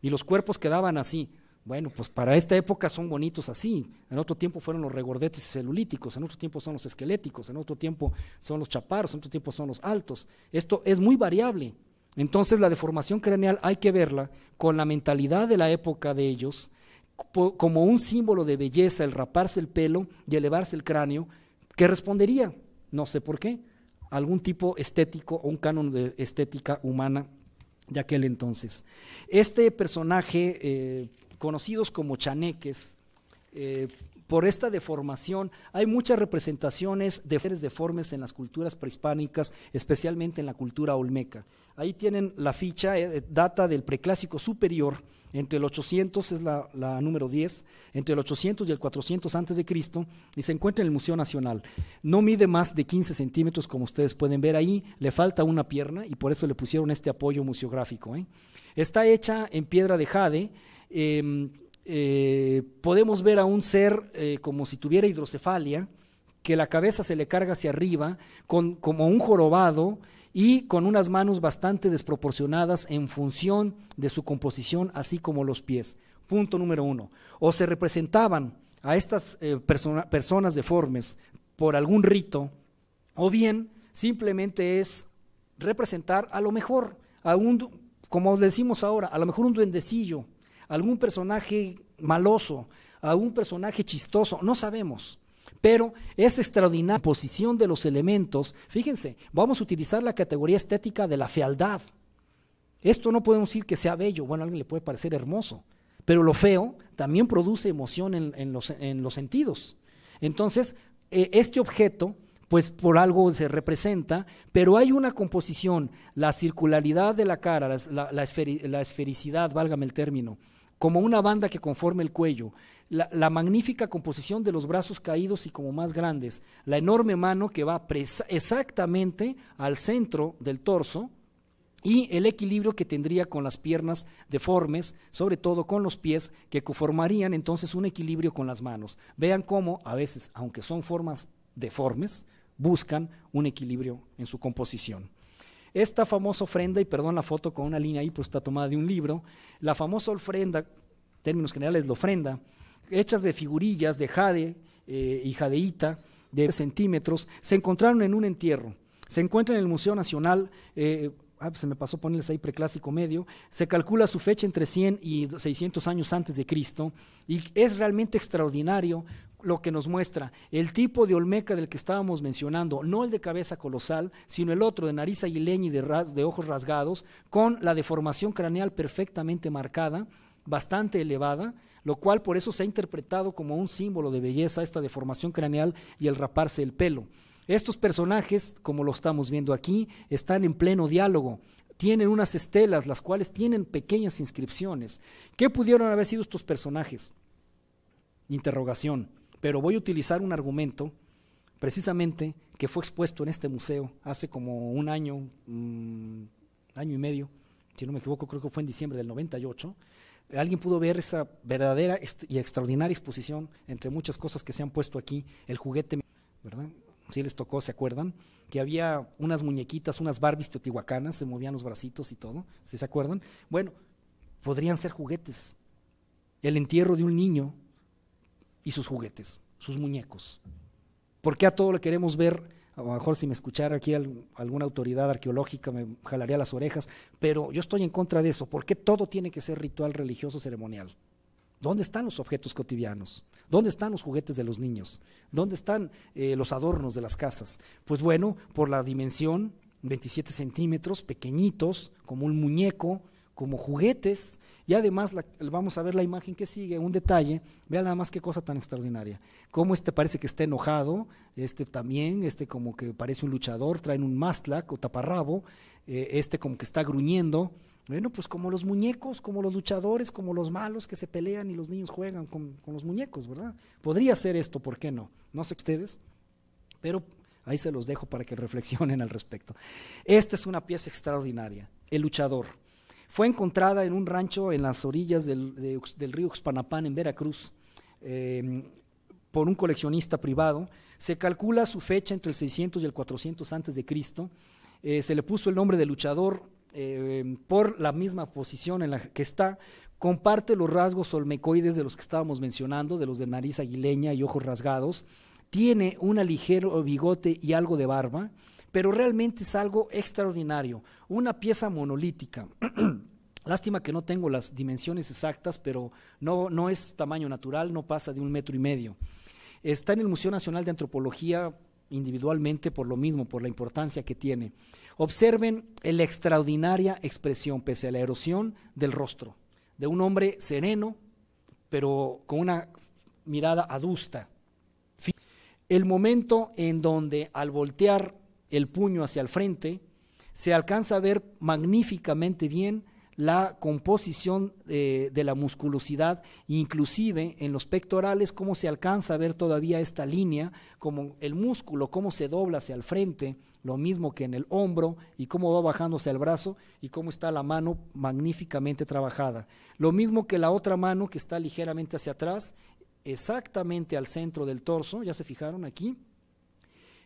Y los cuerpos quedaban así. Bueno, pues para esta época son bonitos así. En otro tiempo fueron los regordetes celulíticos, en otro tiempo son los esqueléticos, en otro tiempo son los chaparros, en otro tiempo son los altos. Esto es muy variable. Entonces la deformación craneal hay que verla con la mentalidad de la época de ellos como un símbolo de belleza el raparse el pelo y elevarse el cráneo, ¿qué respondería? No sé por qué, algún tipo estético o un canon de estética humana de aquel entonces. Este personaje, eh, conocidos como chaneques, eh, por esta deformación. Hay muchas representaciones de seres deformes en las culturas prehispánicas, especialmente en la cultura olmeca. Ahí tienen la ficha, eh, eh, data del preclásico superior, entre el 800 es la, número 10, entre el 800 y el 400 antes de Cristo, y se encuentra en el Museo Nacional. No mide más de 15 centímetros, como ustedes pueden ver ahí, le falta una pierna y por eso le pusieron este apoyo museográfico. ¿eh? Está hecha en piedra de jade. Em, eh, podemos ver a un ser eh, como si tuviera hidrocefalia, que la cabeza se le carga hacia arriba, con, como un jorobado y con unas manos bastante desproporcionadas en función de su composición, así como los pies. Punto número uno. O se representaban a estas eh, personas deformes por algún rito, o bien simplemente es representar a lo mejor, a un, como decimos ahora, a lo mejor un duendecillo, algún personaje maloso, algún personaje chistoso, no sabemos. Pero es extraordinaria posición de los elementos. Fíjense, vamos a utilizar la categoría estética de la fealdad. Esto no podemos decir que sea bello, bueno, a alguien le puede parecer hermoso, pero lo feo también produce emoción en, los, sentidos. Entonces, eh, este objeto, pues por algo se representa, pero hay una composición, la circularidad de la cara, la, la esfericidad, válgame el término, como una banda que conforme el cuello, la, magnífica composición de los brazos caídos y como más grandes, la enorme mano que va exactamente al centro del torso y el equilibrio que tendría con las piernas deformes, sobre todo con los pies, que conformarían entonces un equilibrio con las manos. Vean cómo a veces, aunque son formas deformes, buscan un equilibrio en su composición. Esta famosa ofrenda, y perdón la foto con una línea ahí, pues está tomada de un libro, la famosa ofrenda, términos generales la ofrenda, hechas de figurillas de jade eh, y jadeíta de centímetros, se encontraron en un entierro. Se encuentra en el Museo Nacional, eh, ah, pues, se me pasó ponerles ahí preclásico medio, se calcula su fecha entre 100 y 600 años antes de Cristo, y es realmente extraordinario lo que nos muestra el tipo de Olmeca del que estábamos mencionando, no el de cabeza colosal, sino el otro de nariz aguileña y de, de ojos rasgados, con la deformación craneal perfectamente marcada, bastante elevada, lo cual por eso se ha interpretado como un símbolo de belleza esta deformación craneal y el raparse el pelo. Estos personajes, como lo estamos viendo aquí, están en pleno diálogo tienen unas estelas, las cuales tienen pequeñas inscripciones. ¿Qué pudieron haber sido estos personajes? Interrogación pero voy a utilizar un argumento precisamente que fue expuesto en este museo hace como un año, mm, año y medio, si no me equivoco, creo que fue en diciembre del 98. Alguien pudo ver esa verdadera y extraordinaria exposición, entre muchas cosas que se han puesto aquí, el juguete, ¿verdad? Si les tocó, ¿se acuerdan? Que había unas muñequitas, unas Barbies teotihuacanas, se movían los bracitos y todo, si se acuerdan? Bueno, podrían ser juguetes. El entierro de un niño y sus juguetes, sus muñecos. Porque a todo lo queremos ver, a lo mejor si me escuchara aquí alguna autoridad arqueológica me jalaría las orejas, pero yo estoy en contra de eso. porque todo tiene que ser ritual religioso ceremonial? ¿Dónde están los objetos cotidianos? ¿Dónde están los juguetes de los niños? ¿Dónde están eh, los adornos de las casas? Pues bueno, por la dimensión, 27 centímetros, pequeñitos, como un muñeco, como juguetes y además vamos a ver la imagen que sigue, un detalle, vean nada más qué cosa tan extraordinaria, cómo este parece que está enojado, este también, este como que parece un luchador, traen un mazlac o taparrabo, eh, este como que está gruñendo, bueno, pues como los muñecos, como los luchadores, como los malos que se pelean y los niños juegan con, con los muñecos, ¿verdad? Podría ser esto, ¿por qué no? No sé ustedes, pero ahí se los dejo para que [LAUGHS] reflexionen al respecto. Esta es una pieza extraordinaria, el luchador. Fue encontrada en un rancho en las orillas del, río Xpanapán, en Veracruz, em, por un coleccionista privado. Se calcula su fecha entre el 600 y el 400 antes de Cristo. Eh, se le puso el nombre de luchador em, por la misma posición en la que está, comparte los rasgos olmecoides de los que estábamos mencionando, de los de nariz aguileña y ojos rasgados, tiene un ligero bigote y algo de barba, pero realmente es algo extraordinario, una pieza monolítica. [CLEARS THROAT] Lástima que no tengo las dimensiones exactas, pero no, no es tamaño natural, no pasa de un metro y medio. Está en el Museo Nacional de Antropología individualmente por lo mismo, por la importancia que tiene. Observen la extraordinaria expresión, pese a la erosión del rostro, de un hombre sereno, pero con una mirada adusta. El momento en donde al voltear el puño hacia el frente, se alcanza a ver magníficamente bien la composición eh, de la musculosidad, inclusive en los pectorales, cómo se alcanza a ver todavía esta línea, como el músculo, cómo se dobla hacia el frente, lo mismo que en el hombro, y cómo va bajándose el brazo, y cómo está la mano magníficamente trabajada. Lo mismo que la otra mano que está ligeramente hacia atrás, exactamente al centro del torso, ya se fijaron aquí,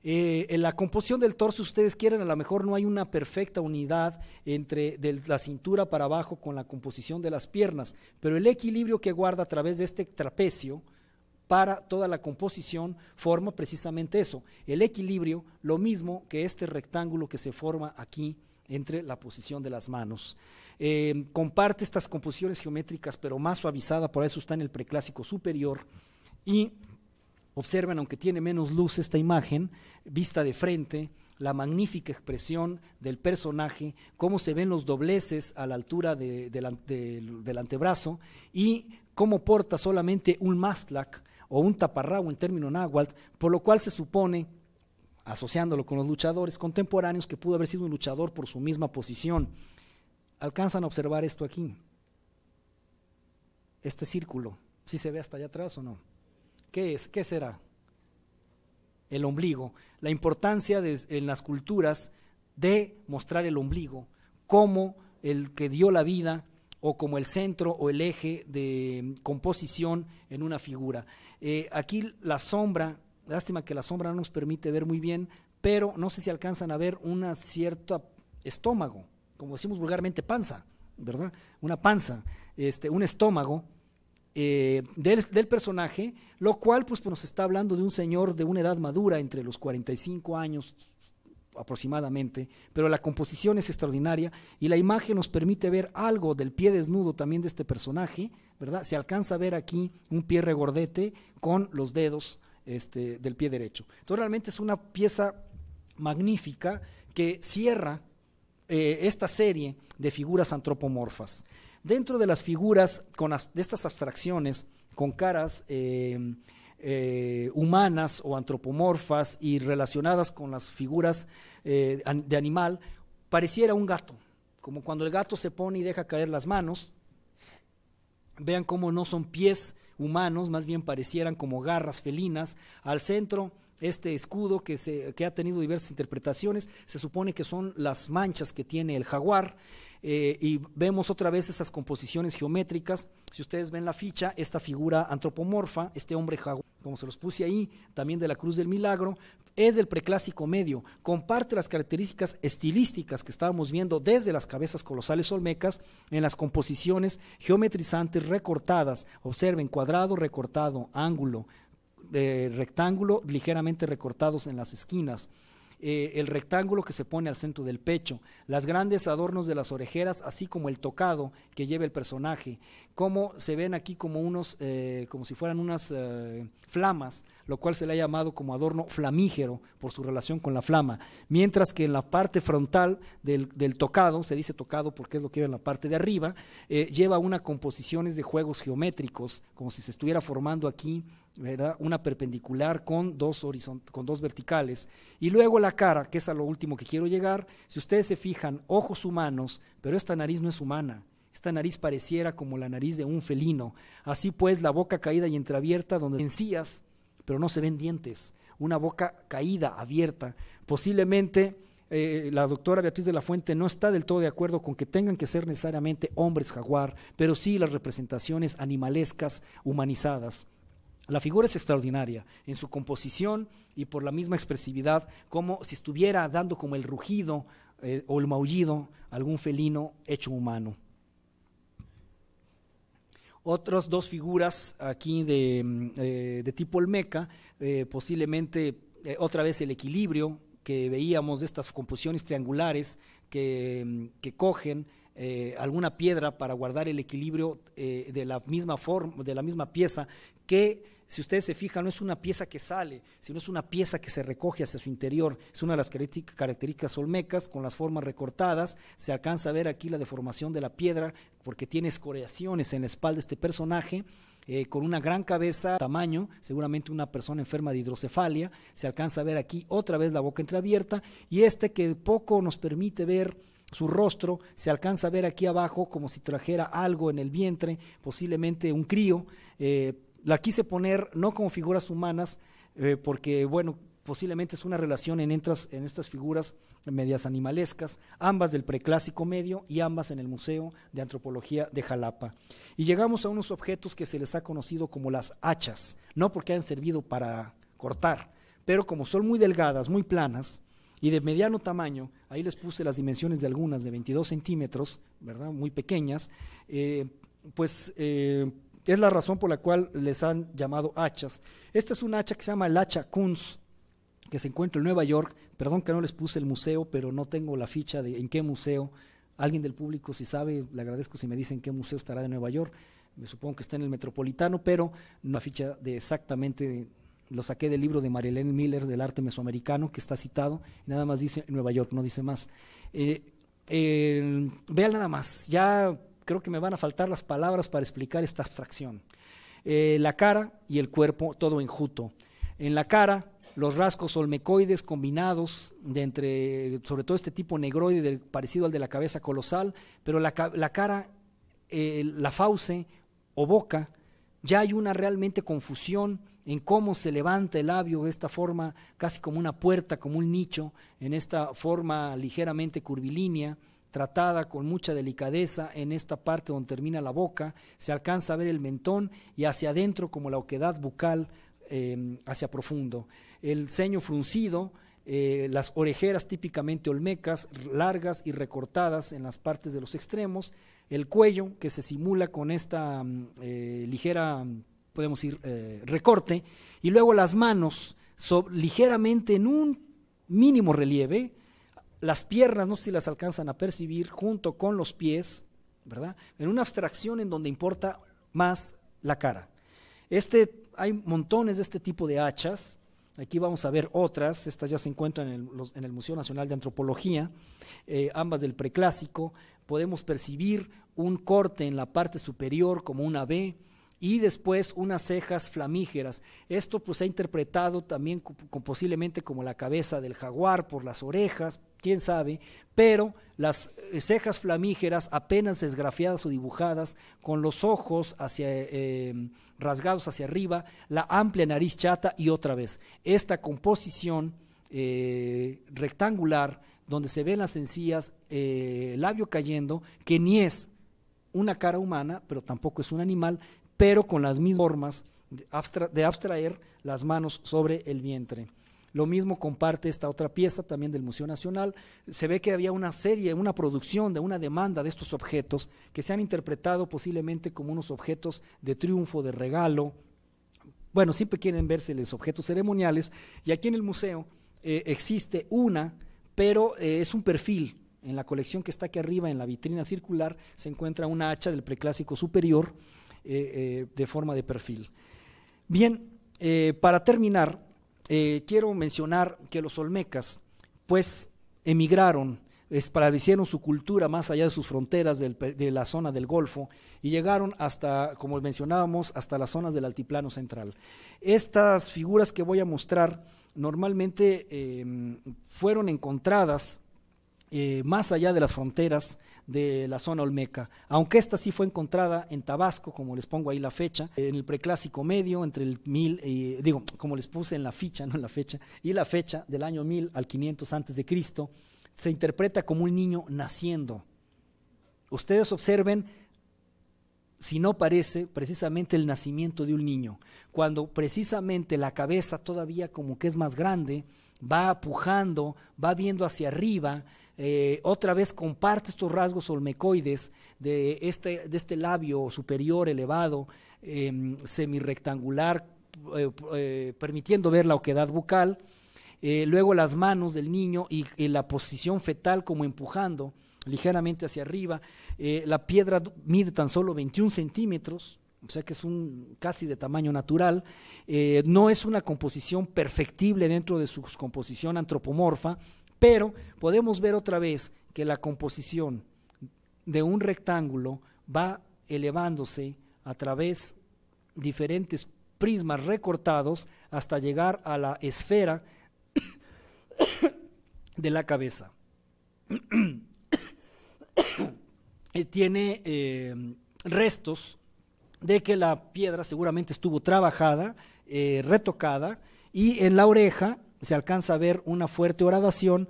eh, en la composición del torso, ustedes quieren, a lo mejor no hay una perfecta unidad entre la cintura para abajo con la composición de las piernas, pero el equilibrio que guarda a través de este trapecio para toda la composición forma precisamente eso, el equilibrio, lo mismo que este rectángulo que se forma aquí entre la posición de las manos. Eh, comparte estas composiciones geométricas, pero más suavizada, por eso está en el preclásico superior. Y Observen, aunque tiene menos luz esta imagen, vista de frente, la magnífica expresión del personaje, cómo se ven los dobleces a la altura del antebrazo y cómo porta solamente un maslac o un taparrao en término náhuatl, por lo cual se supone, asociándolo con los luchadores contemporáneos, que pudo haber sido un luchador por su misma posición. ¿Alcanzan a observar esto aquí? Este círculo, si se ve hasta allá atrás o no? ¿Qué es? ¿Qué será? El ombligo. La importancia en las culturas de mostrar el ombligo como el que dio la vida o como el centro o el eje de composición en una figura. Eh, aquí la sombra, lástima que la sombra no nos permite ver muy bien, pero no sé si alcanzan a ver un cierto estómago, como decimos vulgarmente panza, ¿verdad? Una panza, este, un estómago eh, del, personaje, lo cual pues, nos está hablando de un señor de una edad madura, entre los 45 años aproximadamente, pero la composición es extraordinaria y la imagen nos permite ver algo del pie desnudo también de este personaje, ¿verdad? Se alcanza a ver aquí un pie regordete con los dedos este, del pie derecho. Entonces realmente es una pieza magnífica que cierra eh, esta serie de figuras antropomorfas. Dentro de las figuras con de estas abstracciones, con caras eh, eh, humanas o antropomorfas y relacionadas con las figuras eh, de animal, pareciera un gato, como cuando el gato se pone y deja caer las manos. Vean cómo no son pies humanos, más bien parecieran como garras felinas. Al centro este escudo que, se, que, ha tenido diversas interpretaciones. Se supone que son las manchas que tiene el jaguar. Eh, y vemos otra vez esas composiciones geométricas. Si ustedes ven la ficha, esta figura antropomorfa, este hombre jaguar, como se los puse ahí, también de la Cruz del Milagro, es del preclásico medio, comparte las características estilísticas que estábamos viendo desde las cabezas colosales olmecas en las composiciones geometrizantes recortadas. Observen, cuadrado, recortado, ángulo, eh, rectángulo, ligeramente recortados en las esquinas. Eh, el rectángulo que se pone al centro del pecho, las grandes adornos de las orejeras, así como el tocado que lleva el personaje, como se ven aquí como unos, eh, como si fueran unas eh, flamas, lo cual se le ha llamado como adorno flamígero por su relación con la flama, mientras que en la parte frontal del, tocado, se dice tocado porque es lo que lleva en la parte de arriba, lleva unas composiciones de juegos geométricos, como si se estuviera formando aquí una perpendicular con dos, con dos verticales. Y luego la cara, que es a lo último que quiero llegar, si ustedes se fijan, ojos humanos, pero esta nariz no es humana. Esta nariz pareciera como la nariz de un felino. Así pues, la boca caída y entreabierta, donde encías, pero no se ven dientes. Una boca caída, abierta. Posiblemente eh, la doctora Beatriz de la Fuente no está del todo de acuerdo con que tengan que ser necesariamente hombres jaguar, pero sí las representaciones animalescas humanizadas. La figura es extraordinaria en su composición y por la misma expresividad, como si estuviera dando como el rugido eh, o el maullido algún felino hecho humano. Otras dos figuras aquí de, mm, eh, tipo Olmeca, eh, posiblemente otra vez el equilibrio que veíamos de estas composiciones triangulares que, mm, cogen alguna piedra para guardar el equilibrio de, la misma forma, de la misma pieza que si ustedes se fijan, no es una pieza que sale, sino es una pieza que se recoge hacia su interior. Es una de las características olmecas, con las formas recortadas. Se alcanza a ver aquí la deformación de la piedra, porque tiene escoriaciones en la espalda de este personaje. Eh, con una gran cabeza, tamaño, seguramente una persona enferma de hidrocefalia, se alcanza a ver aquí otra vez la boca entreabierta y este que poco nos permite ver su rostro, se alcanza a ver aquí abajo como si trajera algo en el vientre, posiblemente un crío. Eh, la quise poner no como figuras humanas, eh, porque, bueno, posiblemente es una relación en, en estas figuras medias animalescas, ambas del preclásico medio y ambas en el Museo de Antropología de Jalapa. Y llegamos a unos objetos que se les ha conocido como las hachas, no porque hayan servido para cortar, pero como son muy delgadas, muy planas y de mediano tamaño, ahí les puse las dimensiones de algunas de 22 centímetros, ¿verdad? Muy pequeñas, eh, pues... Eh, es la razón por la cual les han llamado hachas. Esta es un hacha que se llama el hacha Kunz, que se encuentra en Nueva York. Perdón que no les puse el museo, pero no tengo la ficha de en qué museo. Alguien del público, si sabe, le agradezco si me dicen qué museo estará de Nueva York. Me supongo que está en el Metropolitano, pero una ficha de exactamente lo saqué del libro de Marilyn Miller del arte mesoamericano que está citado, nada más dice Nueva York, no dice más. Eh, eh, vean nada más, ya creo que me van a faltar las palabras para explicar esta abstracción. Eh, la cara y el cuerpo, todo enjuto. En la cara, los rasgos olmecoides combinados de entre, sobre todo este tipo negroide parecido al de la cabeza colosal, pero la, la cara, eh, la fauce o boca, ya hay una realmente confusión en cómo se levanta el labio de esta forma, casi como una puerta, como un nicho, en esta forma ligeramente curvilínea tratada con mucha delicadeza en esta parte donde termina la boca, se alcanza a ver el mentón y hacia adentro como la oquedad bucal em, hacia profundo. El ceño fruncido, eh, las orejeras típicamente olmecas, largas y recortadas en las partes de los extremos, el cuello que se simula con esta mm, eh, ligera, podemos decir, eh, recorte, y luego las manos ligeramente en un mínimo relieve, las piernas, no sé si las alcanzan a percibir, junto con los pies, ¿verdad? En una abstracción en donde importa más la cara. Este, hay montones de este tipo de hachas. Aquí vamos a ver otras, estas ya se encuentran en el, en el Museo Nacional de Antropología, eh, ambas del preclásico. Podemos percibir un corte en la parte superior como una B, y después unas cejas flamígeras. Esto pues se ha interpretado también posiblemente como la cabeza del jaguar por las orejas, quién sabe, pero las eh, cejas flamígeras apenas desgrafiadas o dibujadas, con los ojos hacia, eh, em, rasgados hacia arriba, la amplia nariz chata y otra vez esta composición eh, rectangular donde se ven las encías, labio cayendo, que ni es una cara humana, pero tampoco es un animal, pero con las mismas formas de, abstraer las manos sobre el vientre. Lo mismo comparte esta otra pieza también del Museo Nacional. Se ve que había una serie, una producción de una demanda de estos objetos que se han interpretado posiblemente como unos objetos de triunfo, de regalo. Bueno, siempre quieren verse los objetos ceremoniales y aquí en el museo eh, existe una, pero eh, es un perfil. En la colección que está aquí arriba, en la vitrina circular, se encuentra una hacha del preclásico superior eh, eh, de forma de perfil. Bien, eh, para terminar, quiero mencionar que los olmecas, pues, emigraron, esparcieron su cultura más allá de sus fronteras de la zona del Golfo y llegaron hasta, como mencionábamos, hasta las zonas del Altiplano Central. Estas figuras que voy a mostrar normalmente fueron encontradas más allá de las fronteras de la zona olmeca, aunque esta sí fue encontrada en Tabasco, como les pongo ahí la fecha, en el preclásico medio, entre el mil, eh, digo, como les puse en la ficha, [LAUGHS] no en la fecha, y la fecha del año mil al 500 antes de Cristo, se interpreta como un niño naciendo. Ustedes observen si no parece precisamente el nacimiento de un niño, cuando precisamente la cabeza todavía como que es más grande, va apujando, va viendo hacia arriba, eh, otra vez comparte estos rasgos olmecoides de este, este labio superior elevado, em, semirectangular, eh, eh, permitiendo ver la oquedad bucal, luego las manos del niño y, la posición fetal como empujando ligeramente hacia arriba, la piedra mide tan solo 21 centímetros, o sea que es un casi de tamaño natural, no es una composición perfectible dentro de su composición antropomorfa, pero podemos ver otra vez que la composición de un rectángulo va elevándose a través diferentes prismas recortados hasta llegar a la esfera de la cabeza. Tiene eh, restos de que la piedra seguramente estuvo trabajada, eh, retocada, y en la oreja se alcanza a ver una fuerte oradación,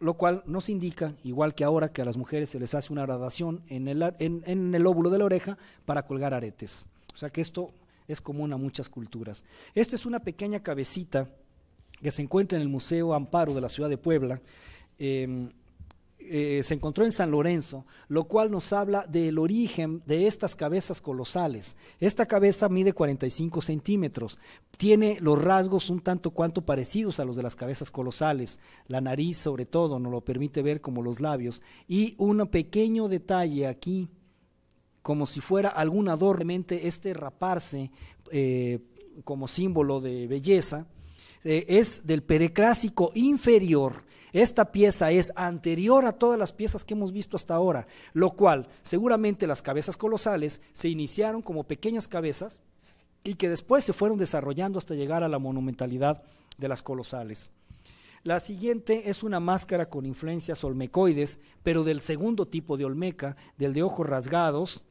lo cual nos indica, igual que ahora que a las mujeres se les hace una oradación en el, en, el óvulo de la oreja para colgar aretes. O sea que esto es común a muchas culturas. Esta es una pequeña cabecita que se encuentra en el Museo Amparo de la ciudad de Puebla. Em, eh, se encontró en San Lorenzo, lo cual nos habla del origen de estas cabezas colosales. Esta cabeza mide 45 centímetros, tiene los rasgos un tanto cuanto parecidos a los de las cabezas colosales, la nariz sobre todo nos lo permite ver como los labios, y un pequeño detalle aquí, como si fuera algún adorno, este raparse eh, como símbolo de belleza, eh, es del pereclásico inferior, esta pieza es anterior a todas las piezas que hemos visto hasta ahora, lo cual seguramente las cabezas colosales se iniciaron como pequeñas cabezas y que después se fueron desarrollando hasta llegar a la monumentalidad de las colosales. La siguiente es una máscara con influencias olmecoides, pero del segundo tipo de olmeca, del de ojos rasgados,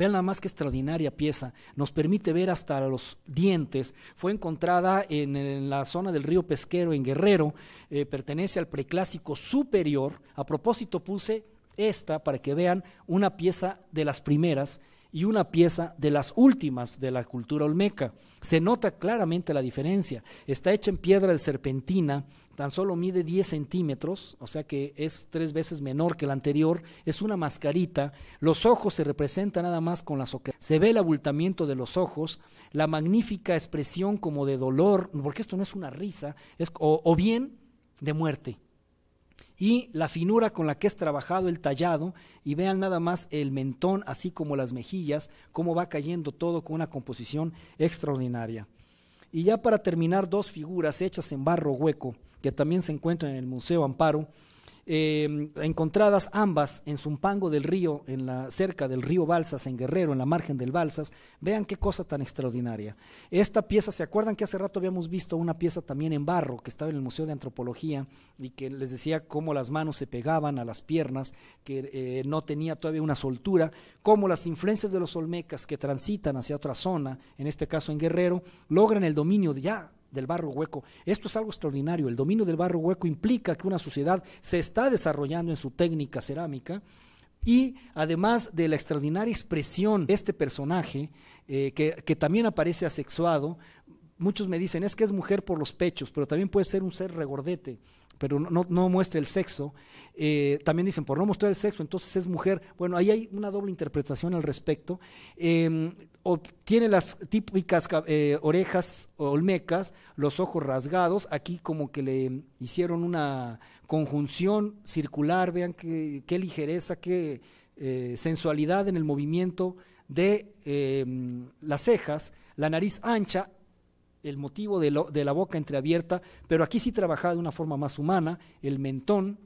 Vean nada más que extraordinaria pieza. Nos permite ver hasta los dientes. Fue encontrada en, la zona del río Pesquero, en Guerrero. Eh, pertenece al preclásico superior. A propósito puse esta para que vean una pieza de las primeras y una pieza de las últimas de la cultura olmeca. Se nota claramente la diferencia. Está hecha en piedra de serpentina, tan solo mide 10 centímetros, o sea que es tres veces menor que la anterior, es una mascarita, los ojos se representan nada más con las ojeras, se ve el abultamiento de los ojos, la magnífica expresión como de dolor, porque esto no es una risa, es, o bien de muerte y la finura con la que es trabajado el tallado y vean nada más el mentón así como las mejillas, cómo va cayendo todo con una composición extraordinaria. Y ya para terminar, dos figuras hechas en barro hueco que también se encuentran en el Museo Amparo, Em, encontradas ambas en Zumpango del Río, en la, cerca del río Balsas, en Guerrero, en la margen del Balsas. Vean qué cosa tan extraordinaria. Esta pieza, ¿se acuerdan que hace rato habíamos visto una pieza también en barro que estaba en el Museo de Antropología y que les decía cómo las manos se pegaban a las piernas, que eh, no tenía todavía una soltura, cómo las influencias de los olmecas que transitan hacia otra zona, en este caso en Guerrero, logran el dominio de ya del barro hueco. Esto es algo extraordinario. El dominio del barro hueco implica que una sociedad se está desarrollando en su técnica cerámica y además de la extraordinaria expresión de este personaje, eh, que, que también aparece asexuado, muchos me dicen, es que es mujer por los pechos, pero también puede ser un ser regordete pero no, muestra el sexo. Eh, también dicen, por no mostrar el sexo, entonces es mujer. Bueno, ahí hay una doble interpretación al respecto. Em, tiene las típicas eh, orejas olmecas, los ojos rasgados, aquí como que le hicieron una conjunción circular, vean qué ligereza, qué eh, sensualidad en el movimiento de em, las cejas, la nariz ancha, el motivo de, la boca entreabierta, pero aquí sí trabajaba de una forma más humana, el mentón,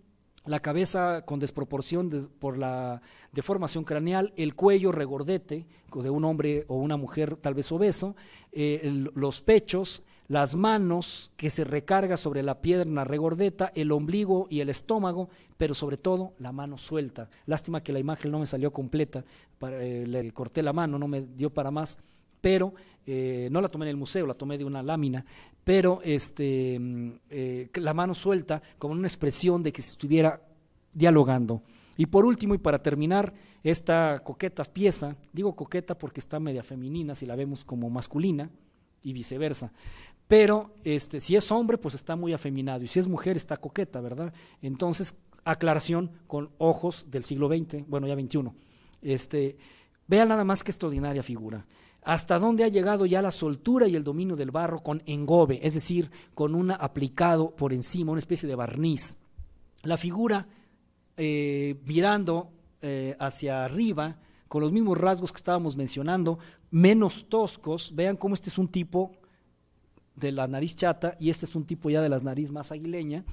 la cabeza con desproporción por la deformación craneal, el cuello regordete de un hombre o una mujer tal vez obeso, eh, los pechos, las manos que se recarga sobre la pierna regordeta, el ombligo y el estómago, pero sobre todo la mano suelta. Lástima que la imagen no me salió completa, eh, le corté la mano, no me dio para más pero eh, no la tomé en el museo, la tomé de una lámina, pero este, mm, eh, la mano suelta como una expresión de que se estuviera dialogando. Y por último, y para terminar, esta coqueta pieza, digo coqueta porque está media femenina, si la vemos como masculina, y viceversa. Pero este, si es hombre, pues está muy afeminado, y si es mujer, está coqueta, ¿verdad? Entonces, aclaración con ojos del siglo XX, bueno, ya XXI. Este, vean nada más que extraordinaria figura hasta dónde ha llegado ya la soltura y el dominio del barro con engobe, es decir, con una aplicado por encima, una especie de barniz. La figura eh, mirando eh, hacia arriba, con los mismos rasgos que estábamos mencionando, menos toscos, vean cómo este es un tipo de la nariz chata y este es un tipo ya de la nariz más aguileña,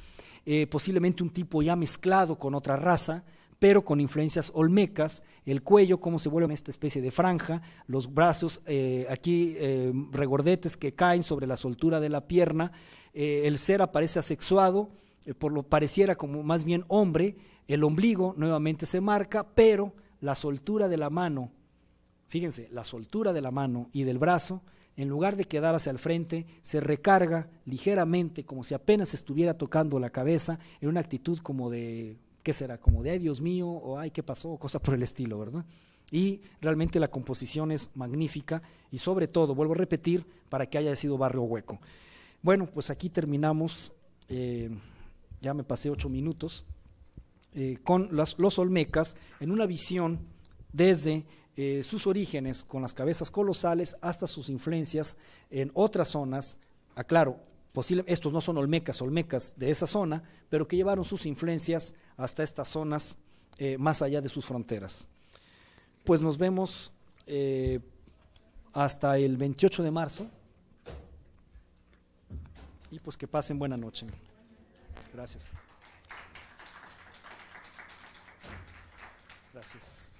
eh, posiblemente un tipo ya mezclado con otra raza, pero con influencias olmecas, el cuello, como se vuelve esta especie de franja, los brazos eh, aquí eh, regordetes que caen sobre la soltura de la pierna, eh, el ser aparece asexuado, por lo pareciera como más bien hombre, el ombligo nuevamente se marca, pero la soltura de la mano, fíjense, la soltura de la mano y del brazo, en lugar de quedar hacia el frente, se recarga ligeramente, como si apenas estuviera tocando la cabeza, en una actitud como de ¿qué será? Como de ay Dios mío o ay qué pasó, o cosa por el estilo, ¿verdad? Y realmente la composición es magnífica y sobre todo, vuelvo a repetir, para que haya sido barrio hueco. Bueno, pues aquí terminamos, eh, ya me pasé ocho minutos, eh, con las, los olmecas en una visión desde eh, sus orígenes con las cabezas colosales hasta sus influencias en otras zonas, aclaro, estos no son olmecas, olmecas de esa zona, pero que llevaron sus influencias hasta estas zonas eh, más allá de sus fronteras. Pues nos vemos eh, hasta el 28 de marzo y pues que pasen buena noche. Gracias. Gracias.